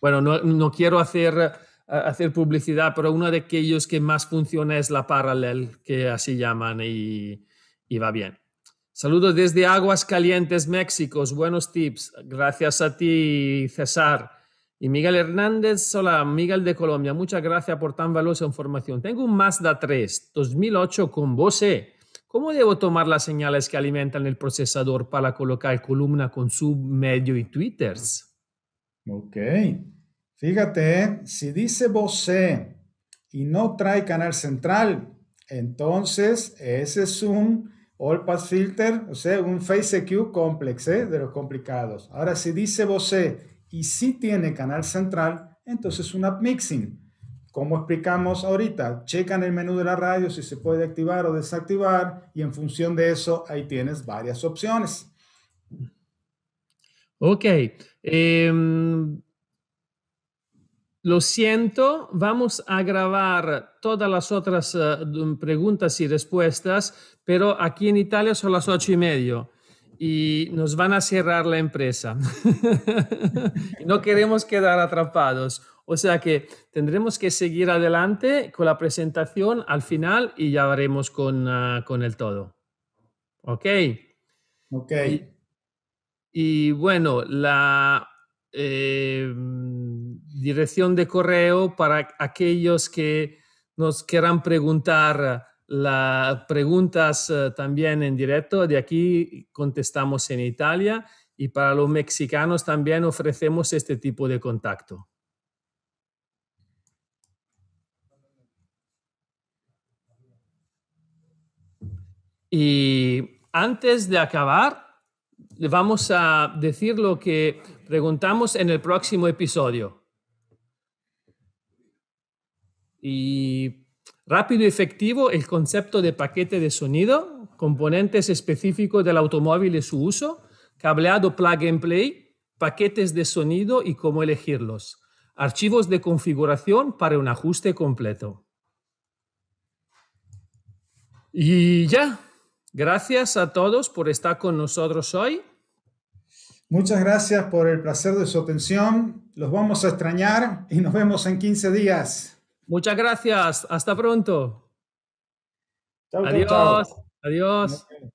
Bueno, no, no quiero hacer, hacer publicidad, pero uno de aquellos que más funciona es la Parallel, que así llaman y, y va bien. Saludos desde Aguas Calientes, México. Buenos tips. Gracias a ti, César. Y Miguel Hernández, hola, Miguel de Colombia, muchas gracias por tan valiosa información. Tengo un Mazda 3 2008 con Bose. ¿Cómo debo tomar las señales que alimentan el procesador para colocar columna con sub, medio y twitters? Ok. Fíjate, si dice Bose y no trae canal central, entonces ese es un All Pass Filter, o sea, un Face EQ complex, ¿eh? de los complicados. Ahora, si dice Bose y si tiene canal central, entonces un Mixing Como explicamos ahorita, checan el menú de la radio si se puede activar o desactivar y en función de eso ahí tienes varias opciones. Ok. Em, lo siento, vamos a grabar todas las otras eh, preguntas y respuestas, pero aquí en Italia son las ocho y medio y nos van a cerrar la empresa. no queremos quedar atrapados. O sea que tendremos que seguir adelante con la presentación al final y ya veremos ah, con, el todo. ¿Ok? Ok. Y, bueno, la eh, dirección de correo para aquellos que nos quieran preguntar las preguntas eh, también en directo. De aquí contestamos en Italia y para los mexicanos también ofrecemos este tipo de contacto. Y antes de acabar, vamos a decir lo que preguntamos en el próximo episodio. Y Rápido y efectivo, el concepto de paquete de sonido, componentes específicos del automóvil y su uso, cableado plug and play, paquetes de sonido y cómo elegirlos, archivos de configuración para un ajuste completo. Y ya, gracias a todos por estar con nosotros hoy. Muchas gracias por el placer de su atención. Los vamos a extrañar y nos vemos en 15 días. Muchas gracias. Hasta pronto. adiós. Adiós.